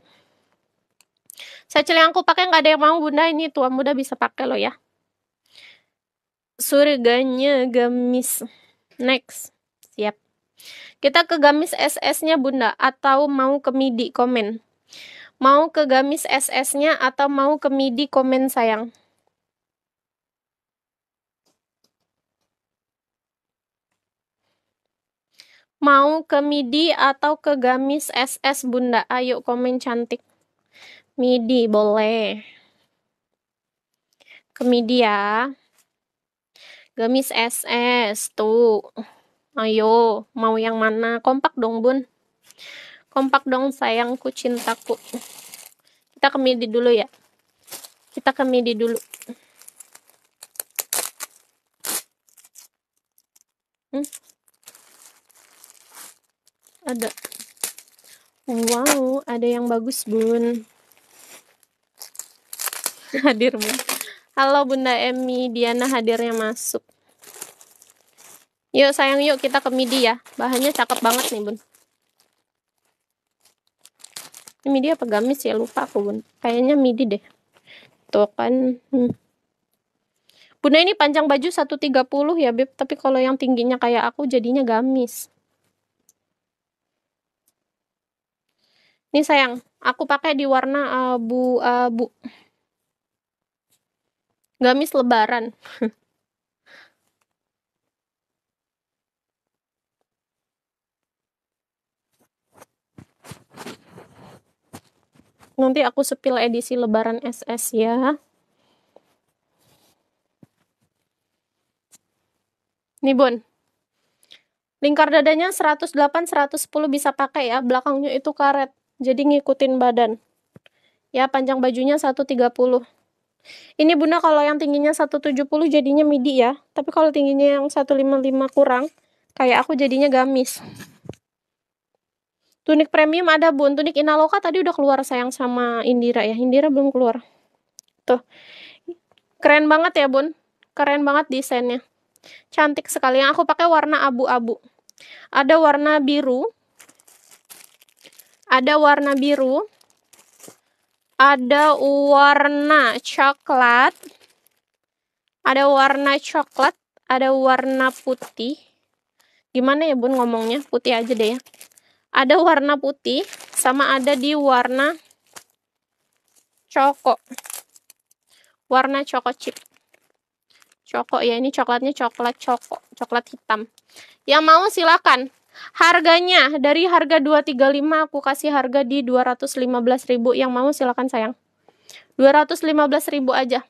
Saya yang aku pakai nggak ada yang mau bunda ini tua muda bisa pakai lo ya surganya gamis next kita ke gamis SS-nya Bunda atau mau ke MIDI komen? Mau ke gamis SS-nya atau mau ke MIDI komen sayang? Mau ke MIDI atau ke gamis SS Bunda? Ayo komen cantik. MIDI boleh. Ke MIDI ya. Gamis SS tuh. Ayo, mau yang mana? Kompak dong, Bun. Kompak dong, sayangku, cintaku. Kita ke midi dulu ya. Kita ke midi dulu. Hmm. Ada. Wow, ada yang bagus, Bun. Hadir, Bun. Halo Bunda Emi, Diana hadirnya masuk. Yuk sayang yuk kita ke midi ya. Bahannya cakep banget nih bun. Ini midi apa gamis ya lupa aku bun. Kayaknya midi deh. Tuh kan. Hmm. Bunda ini panjang baju 130 ya Beb. Tapi kalau yang tingginya kayak aku jadinya gamis. Ini sayang, aku pakai di warna abu-abu. Eh, eh, gamis lebaran. Nanti aku sepil edisi lebaran SS ya. Nih Bun. Lingkar dadanya 108 110 bisa pakai ya, belakangnya itu karet. Jadi ngikutin badan. Ya, panjang bajunya 130. Ini Bunda kalau yang tingginya 170 jadinya midi ya. Tapi kalau tingginya yang 155 kurang, kayak aku jadinya gamis. Tunik premium ada Bun. Tunik Inaloka tadi udah keluar sayang sama Indira ya. Indira belum keluar. Tuh. Keren banget ya, Bun. Keren banget desainnya. Cantik sekali. Yang aku pakai warna abu-abu. Ada warna biru. Ada warna biru. Ada warna coklat. Ada warna coklat, ada warna putih. Gimana ya, Bun ngomongnya? Putih aja deh ya ada warna putih sama ada di warna coko warna coko chip coko ya ini coklatnya coklat coko coklat hitam yang mau silakan harganya dari harga 235 aku kasih harga di 215.000 yang mau silakan sayang 215.000 aja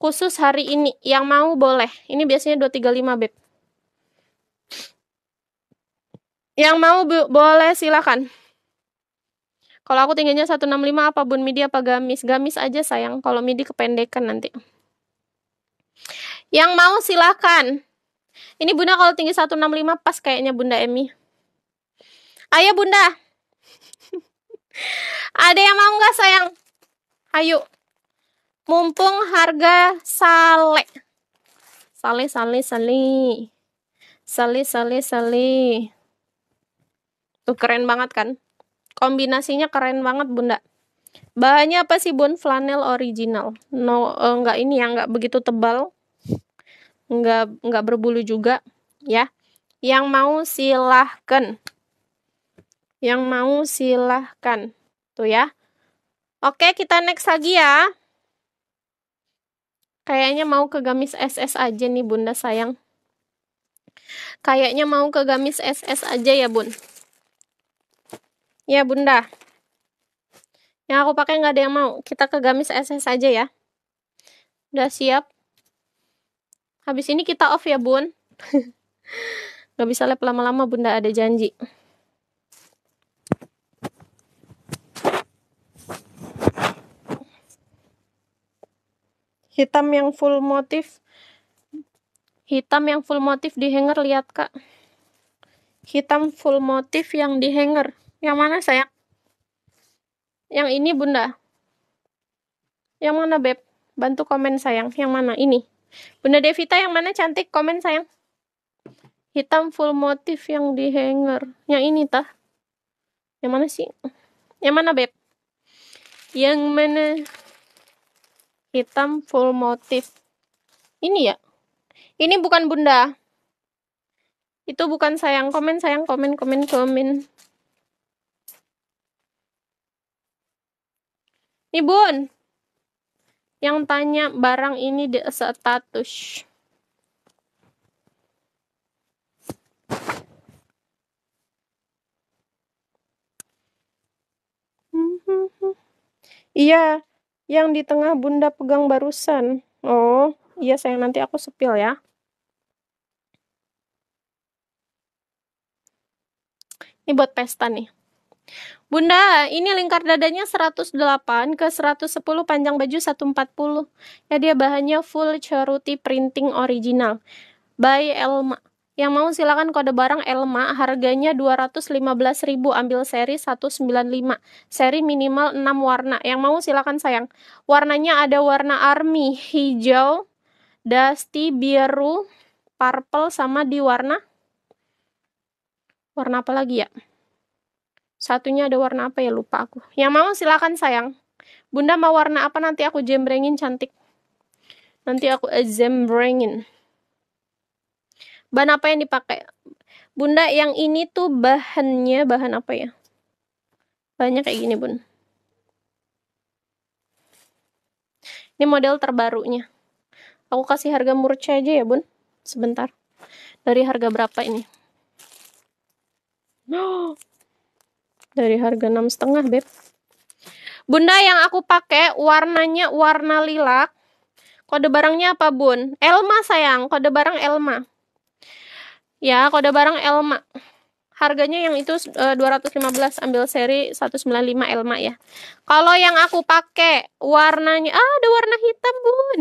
khusus hari ini yang mau boleh ini biasanya 235 beb Yang mau bu boleh silakan. Kalau aku tingginya 165 apa bun midi apa gamis? Gamis aja sayang. Kalau midi kependekan nanti. Yang mau silakan. Ini bunda kalau tinggi 165 pas kayaknya bunda Emi. Ayo bunda. Ada yang mau nggak sayang? Ayo. Mumpung harga sale. Sale, sale, sale. Sale, sale, sale. Tuh keren banget kan? Kombinasinya keren banget bunda. Bahannya apa sih bun? Flanel original. No, uh, nggak ini ya, nggak begitu tebal. Nggak nggak berbulu juga, ya. Yang mau silahkan. Yang mau silahkan. Tuh ya. Oke, kita next lagi ya. Kayaknya mau ke gamis SS aja nih bunda sayang. Kayaknya mau ke gamis SS aja ya bun. Ya bunda. Yang aku pakai nggak ada yang mau. Kita ke gamis SS aja ya. Udah siap. Habis ini kita off ya bun. nggak bisa lep lama-lama bunda ada janji. Hitam yang full motif. Hitam yang full motif di hanger lihat kak. Hitam full motif yang di hanger. Yang mana sayang? Yang ini bunda. Yang mana beb? Bantu komen sayang. Yang mana? Ini. Bunda Devita yang mana cantik? Komen sayang. Hitam full motif yang di hanger. Yang ini tah? Yang mana sih? Yang mana beb? Yang mana? Hitam full motif. Ini ya? Ini bukan bunda. Itu bukan sayang. Komen sayang. Komen komen komen. Nih bun, yang tanya barang ini di status. Iya, yang di tengah bunda pegang barusan. Oh, iya sayang nanti aku sepil ya. Ini buat pesta nih. Bunda, ini lingkar dadanya 108 ke 110 panjang baju 140. Ya dia bahannya full ceruti printing original. By Elma. Yang mau silakan kode barang Elma, harganya 215.000 ambil seri 195. Seri minimal 6 warna. Yang mau silakan sayang. Warnanya ada warna army, hijau, dusty, biru, purple sama di warna warna apa lagi ya? Satunya ada warna apa ya lupa aku. Yang mau silakan sayang. Bunda mau warna apa nanti aku jembrengin cantik. Nanti aku eh, jembrengin. Bahan apa yang dipakai? Bunda yang ini tuh bahannya bahan apa ya? Banyak kayak gini, Bun. Ini model terbarunya. Aku kasih harga murca aja ya, Bun. Sebentar. Dari harga berapa ini? No, dari harga enam setengah beb bunda yang aku pakai warnanya warna lilak kode barangnya apa bun Elma sayang kode barang Elma ya kode barang Elma harganya yang itu e, eh, 215 ambil seri 195 Elma ya. Kalau yang aku pakai warnanya ah ada warna hitam, Bun.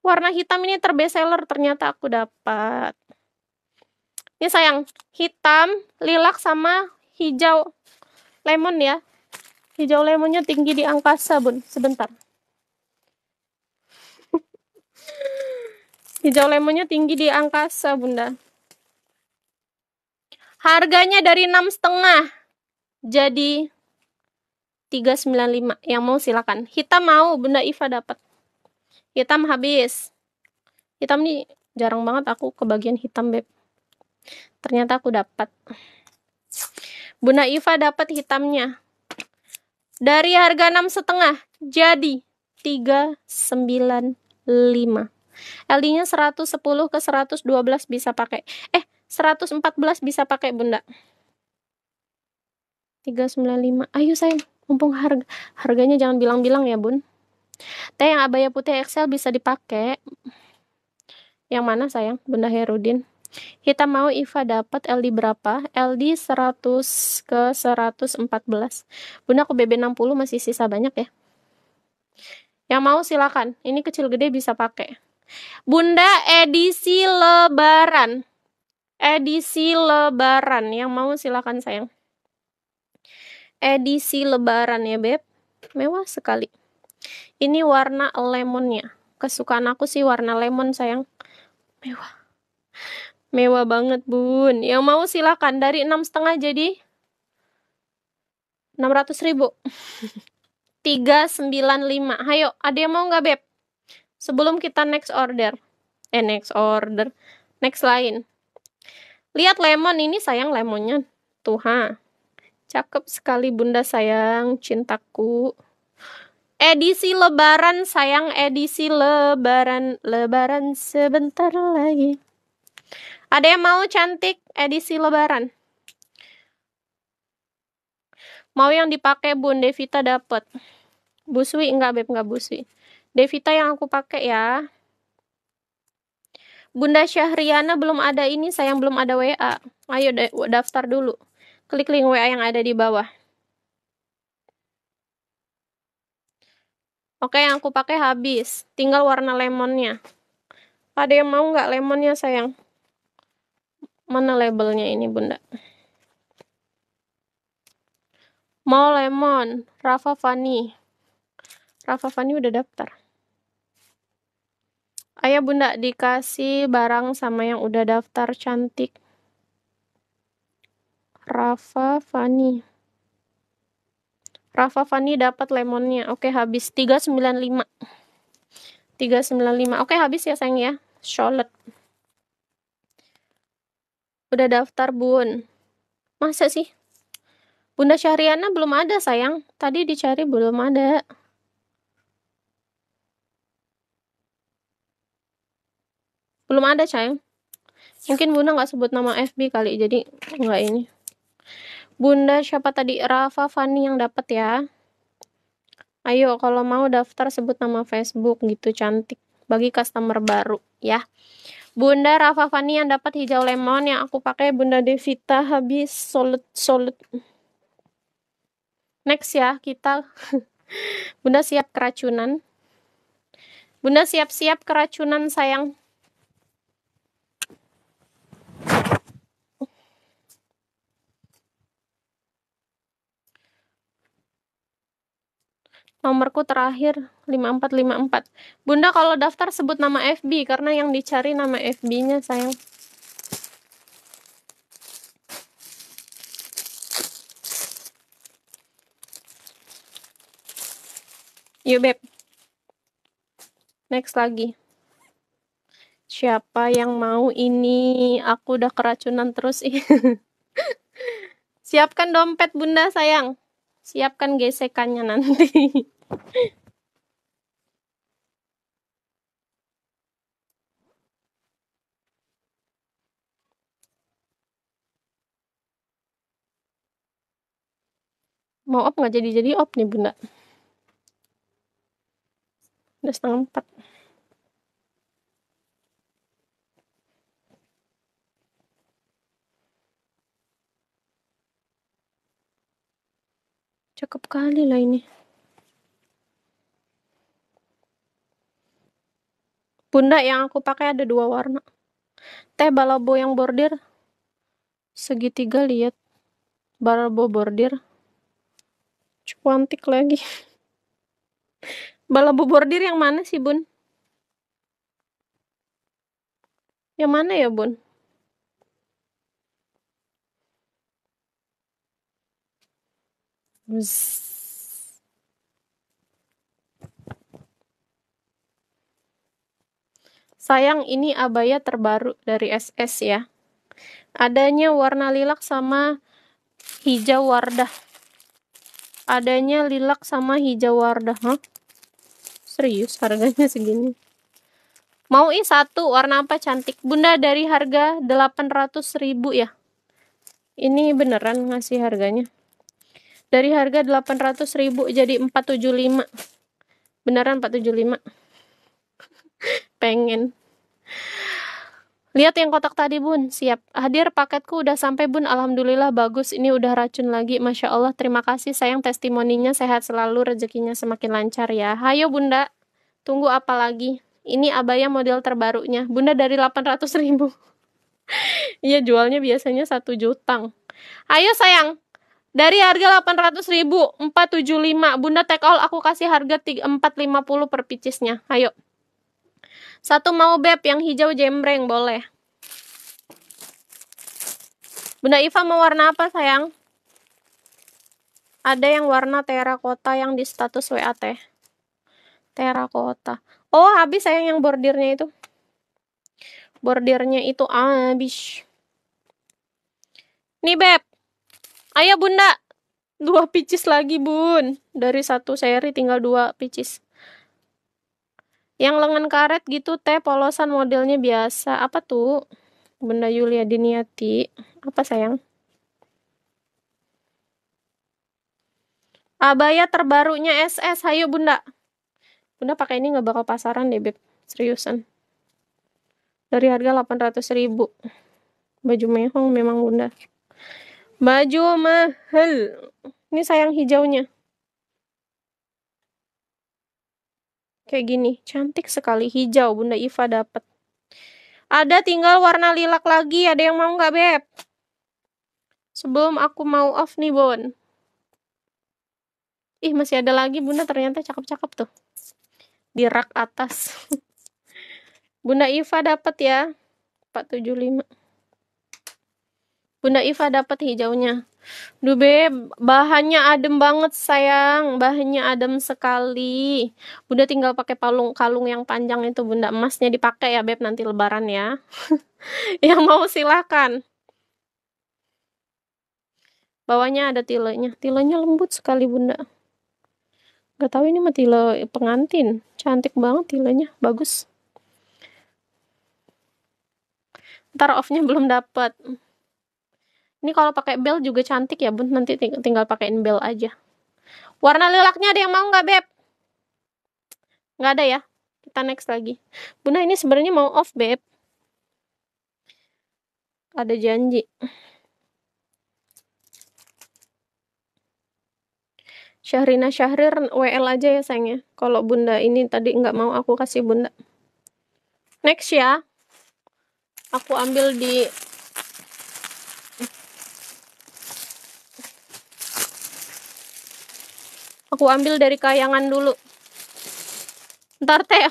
Warna hitam ini terbeseller ternyata aku dapat. Ini sayang, hitam, lilak sama hijau lemon ya. Hijau lemonnya tinggi di angkasa, Bun. Sebentar. hijau lemonnya tinggi di angkasa, Bunda. Harganya dari enam setengah jadi 395. Yang mau silakan. Hitam mau, Bunda Iva dapat. Hitam habis. Hitam nih jarang banget aku kebagian hitam, Beb. Ternyata aku dapat. Bunda Iva dapat hitamnya. Dari harga enam setengah jadi tiga sembilan lima, LD-nya 110 ke 112 bisa pakai. Eh, 114 bisa pakai, Bunda. 395. Ayo sayang, mumpung harga harganya jangan bilang-bilang ya, Bun. Teh yang abaya putih XL bisa dipakai. Yang mana sayang? Bunda Herudin. Kita mau Iva dapat LD berapa? LD 100 ke 114. Bunda aku BB60 masih sisa banyak ya. Yang mau silakan. Ini kecil gede bisa pakai. Bunda edisi lebaran. Edisi lebaran yang mau silakan sayang. Edisi lebaran ya, Beb. Mewah sekali. Ini warna lemonnya. Kesukaan aku sih warna lemon, sayang. Mewah. Mewah banget bun. Yang mau silakan dari enam setengah jadi enam ratus ribu. Tiga sembilan lima. Hayo, ada yang mau nggak beb? Sebelum kita next order, eh next order, next lain. Lihat lemon ini sayang lemonnya. Tuh ha. Cakep sekali bunda sayang, cintaku. Edisi lebaran sayang, edisi lebaran, lebaran sebentar lagi. Ada yang mau cantik edisi lebaran? Mau yang dipakai Bun Devita dapat. Busui enggak Beb enggak busui. Devita yang aku pakai ya. Bunda Syahriana belum ada ini sayang belum ada WA. Ayo daftar dulu. Klik link WA yang ada di bawah. Oke, yang aku pakai habis. Tinggal warna lemonnya. Ada yang mau nggak lemonnya, sayang? Mana labelnya ini bunda? Mau lemon, Rafa Fani. Rafa Fani udah daftar. Ayah bunda dikasih barang sama yang udah daftar cantik. Rafa Fani. Rafa Fani dapat lemonnya. Oke, habis 395. 395. Oke, habis ya sayang ya. sholat. Udah daftar, Bun. Masa sih? Bunda Syahriana belum ada, sayang. Tadi dicari belum ada. Belum ada, sayang. Mungkin Bunda nggak sebut nama FB kali, jadi nggak ini. Bunda siapa tadi? Rafa Fani yang dapat ya. Ayo, kalau mau daftar sebut nama Facebook gitu cantik bagi customer baru ya. Bunda Rafa Fani yang dapat hijau lemon yang aku pakai Bunda Devita habis solid solid. Next ya kita. Bunda siap keracunan. Bunda siap-siap keracunan sayang. Nomorku terakhir 5454. Bunda kalau daftar sebut nama FB karena yang dicari nama FB-nya sayang. Yuk beb. Next lagi. Siapa yang mau ini? Aku udah keracunan terus. Siapkan dompet bunda sayang. Siapkan gesekannya nanti. Mau op nggak jadi-jadi op nih bunda. Udah setengah empat. cakep kali lah ini bunda yang aku pakai ada dua warna teh balabo yang bordir segitiga lihat balabo bordir cuantik lagi balabo bordir yang mana sih bun yang mana ya bun Sayang ini abaya terbaru dari SS ya. Adanya warna lilak sama hijau wardah. Adanya lilak sama hijau wardah. Huh? Serius harganya segini. Mau i satu warna apa cantik? Bunda dari harga 800.000 ya. Ini beneran ngasih harganya dari harga 800 ribu jadi 475 beneran 475 pengen Lihat yang kotak tadi bun, siap. Hadir paketku udah sampai bun, alhamdulillah bagus. Ini udah racun lagi, masya Allah. Terima kasih sayang testimoninya sehat selalu, rezekinya semakin lancar ya. Hayo bunda, tunggu apa lagi? Ini abaya model terbarunya, bunda dari 800 ribu. Iya jualnya biasanya satu jutang. Ayo sayang, dari harga 800 ribu, 475. Bunda take all, aku kasih harga 450 per picisnya. Ayo. Satu mau beb, yang hijau jembreng, boleh. Bunda Iva mau warna apa sayang? Ada yang warna terakota yang di status WA teh. Terakota. Oh, habis sayang yang bordirnya itu. Bordirnya itu habis. Nih beb, Ayo bunda, dua picis lagi bun. Dari satu seri tinggal dua picis. Yang lengan karet gitu teh polosan modelnya biasa. Apa tuh? Bunda Yulia Diniati. Apa sayang? Abaya terbarunya SS. Hayo bunda. Bunda pakai ini gak bakal pasaran deh Beb. Seriusan. Dari harga 800 ribu. Baju mehong memang bunda. Baju mahal. Ini sayang hijaunya. Kayak gini, cantik sekali hijau Bunda Iva dapat. Ada tinggal warna lilak lagi, ada yang mau nggak beb? Sebelum aku mau off nih Bon. Ih masih ada lagi Bunda ternyata cakep-cakep tuh. Di rak atas. Bunda Iva dapat ya. 475. Bunda Iva dapat hijaunya. Duh Beb, bahannya adem banget sayang, bahannya adem sekali. Bunda tinggal pakai palung kalung yang panjang itu Bunda emasnya dipakai ya Beb nanti lebaran ya. yang mau silakan. Bawahnya ada tilenya, tilenya lembut sekali Bunda. Gak tahu ini mah tile pengantin, cantik banget tilenya, bagus. Ntar offnya belum dapat. Ini kalau pakai bel juga cantik ya, Bun. Nanti tinggal pakaiin bel aja. Warna lilaknya ada yang mau nggak, Beb? Nggak ada ya. Kita next lagi. Bunda ini sebenarnya mau off, Beb. Ada janji. Syahrina Syahrir WL aja ya sayangnya. Kalau bunda ini tadi nggak mau aku kasih bunda. Next ya. Aku ambil di aku ambil dari kayangan dulu ntar teh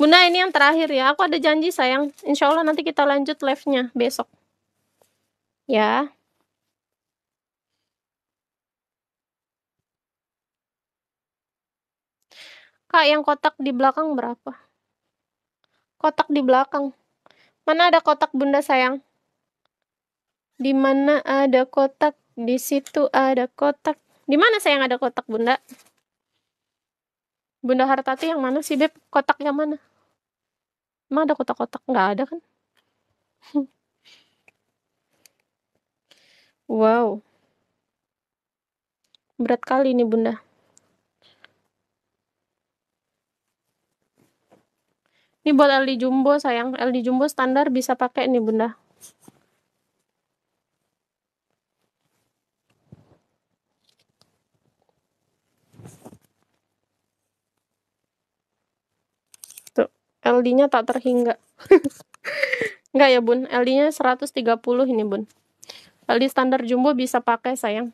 Bunda ini yang terakhir ya aku ada janji sayang insya Allah nanti kita lanjut live nya besok ya Kak yang kotak di belakang berapa? Kotak di belakang. Mana ada kotak Bunda sayang? Di mana ada kotak? Di situ ada kotak. Di mana sayang ada kotak bunda? Bunda Hartati yang mana sih Beb? Kotak yang mana? Emang ada kotak-kotak? Nggak ada kan? wow. Berat kali ini bunda. Ini buat LD Jumbo sayang. LD Jumbo standar bisa pakai nih bunda. LD-nya tak terhingga. Enggak ya bun, LD-nya 130 ini bun. LD standar jumbo bisa pakai sayang.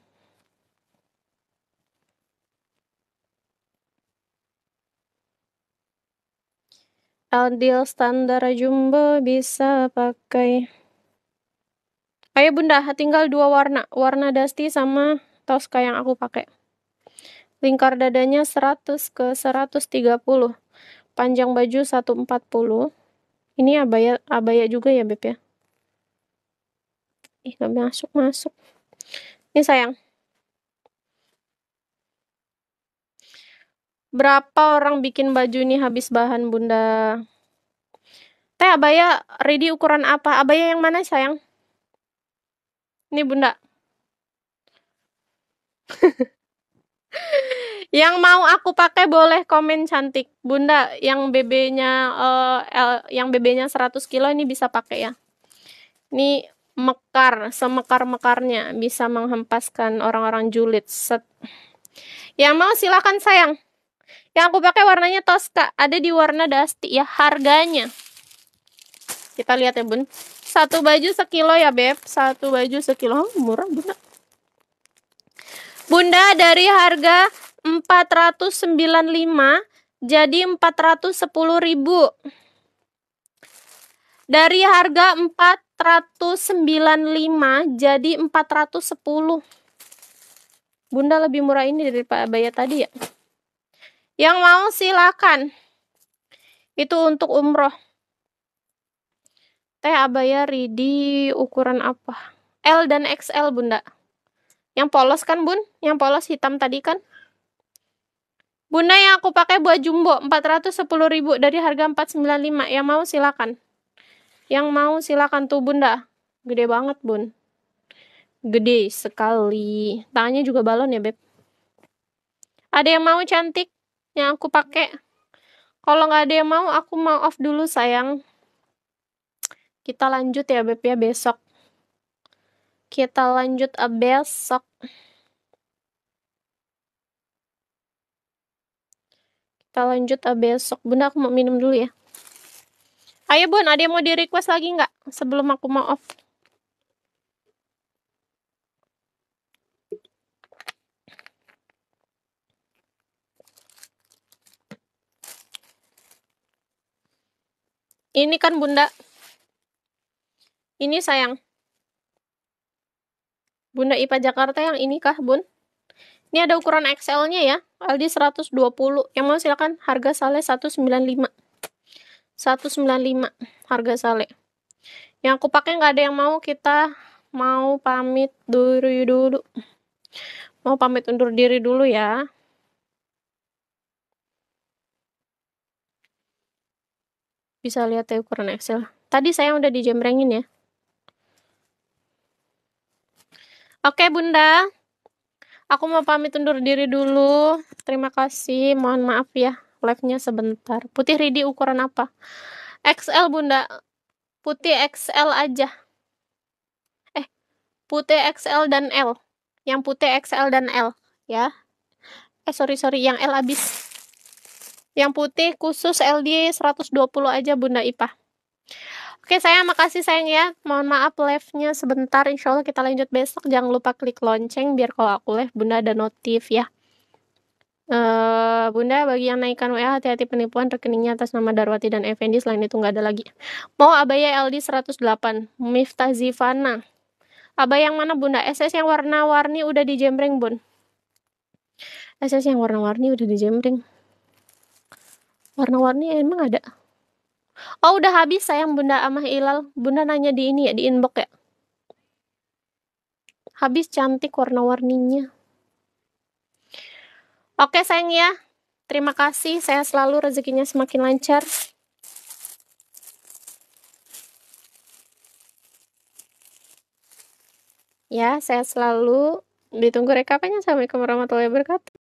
LD standar jumbo bisa pakai. Ayo bunda, tinggal dua warna. Warna dusty sama Tosca yang aku pakai. Lingkar dadanya 100 ke 130 panjang baju 140. Ini abaya abaya juga ya, Beb ya. Ih, gak masuk masuk. Ini sayang. Berapa orang bikin baju ini habis bahan, Bunda? Teh abaya ready ukuran apa? Abaya yang mana, sayang? Ini, Bunda. Yang mau aku pakai boleh komen cantik. Bunda, yang BB-nya uh, eh, L, yang BB-nya 100 kilo ini bisa pakai ya. Ini mekar, semekar-mekarnya bisa menghempaskan orang-orang julid. Set. Yang mau silakan sayang. Yang aku pakai warnanya toska, ada di warna Dusty ya harganya. Kita lihat ya, Bun. Satu baju sekilo ya, Beb. Satu baju sekilo. Oh, murah, Bunda. Bunda dari harga 495 jadi 410.000. Dari harga 495 jadi 410. Bunda lebih murah ini dari pak Baya tadi ya. Yang mau silakan. Itu untuk umroh. Teh abaya ready ukuran apa? L dan XL bunda. Yang polos kan bun? Yang polos hitam tadi kan? Bunda yang aku pakai buat jumbo 410 ribu dari harga 495. Yang mau silakan. Yang mau silakan tuh Bunda. Gede banget Bun. Gede sekali. Tangannya juga balon ya Beb. Ada yang mau cantik yang aku pakai? Kalau nggak ada yang mau aku mau off dulu sayang. Kita lanjut ya Beb ya besok. Kita lanjut eh, besok. kita lanjut ah, besok bunda aku mau minum dulu ya ayo bun ada yang mau di request lagi nggak sebelum aku mau off ini kan bunda ini sayang bunda IPA Jakarta yang ini kah bun ini ada ukuran XL-nya ya. Aldi 120. Yang mau silakan harga sale 195. 195 harga sale. Yang aku pakai nggak ada yang mau kita mau pamit dulu dulu. Mau pamit undur diri dulu ya. Bisa lihat ya ukuran Excel. Tadi saya udah dijemrengin ya. Oke, Bunda. Aku mau pamit undur diri dulu. Terima kasih. Mohon maaf ya live-nya sebentar. Putih Ridi ukuran apa? XL Bunda. Putih XL aja. Eh, putih XL dan L. Yang putih XL dan L ya. Eh sorry sorry yang L abis. Yang putih khusus LD 120 aja Bunda Ipa. Oke saya makasih sayang ya. Mohon maaf live-nya sebentar. Insya Allah kita lanjut besok. Jangan lupa klik lonceng biar kalau aku live Bunda ada notif ya. Uh, Bunda bagi yang naikkan WA hati-hati penipuan rekeningnya atas nama Darwati dan Effendi selain itu nggak ada lagi. Mau abaya LD 108 Miftah Zivana. Abaya yang mana Bunda? SS yang warna-warni udah dijembreng Bun. SS yang warna-warni udah dijembreng. Warna-warni emang ada? Oh udah habis sayang Bunda Amah Ilal. Bunda nanya di ini ya, di inbox ya. Habis cantik warna-warninya. Oke sayang ya. Terima kasih. Saya selalu rezekinya semakin lancar. Ya, saya selalu ditunggu rekapannya. Assalamualaikum warahmatullahi wabarakatuh.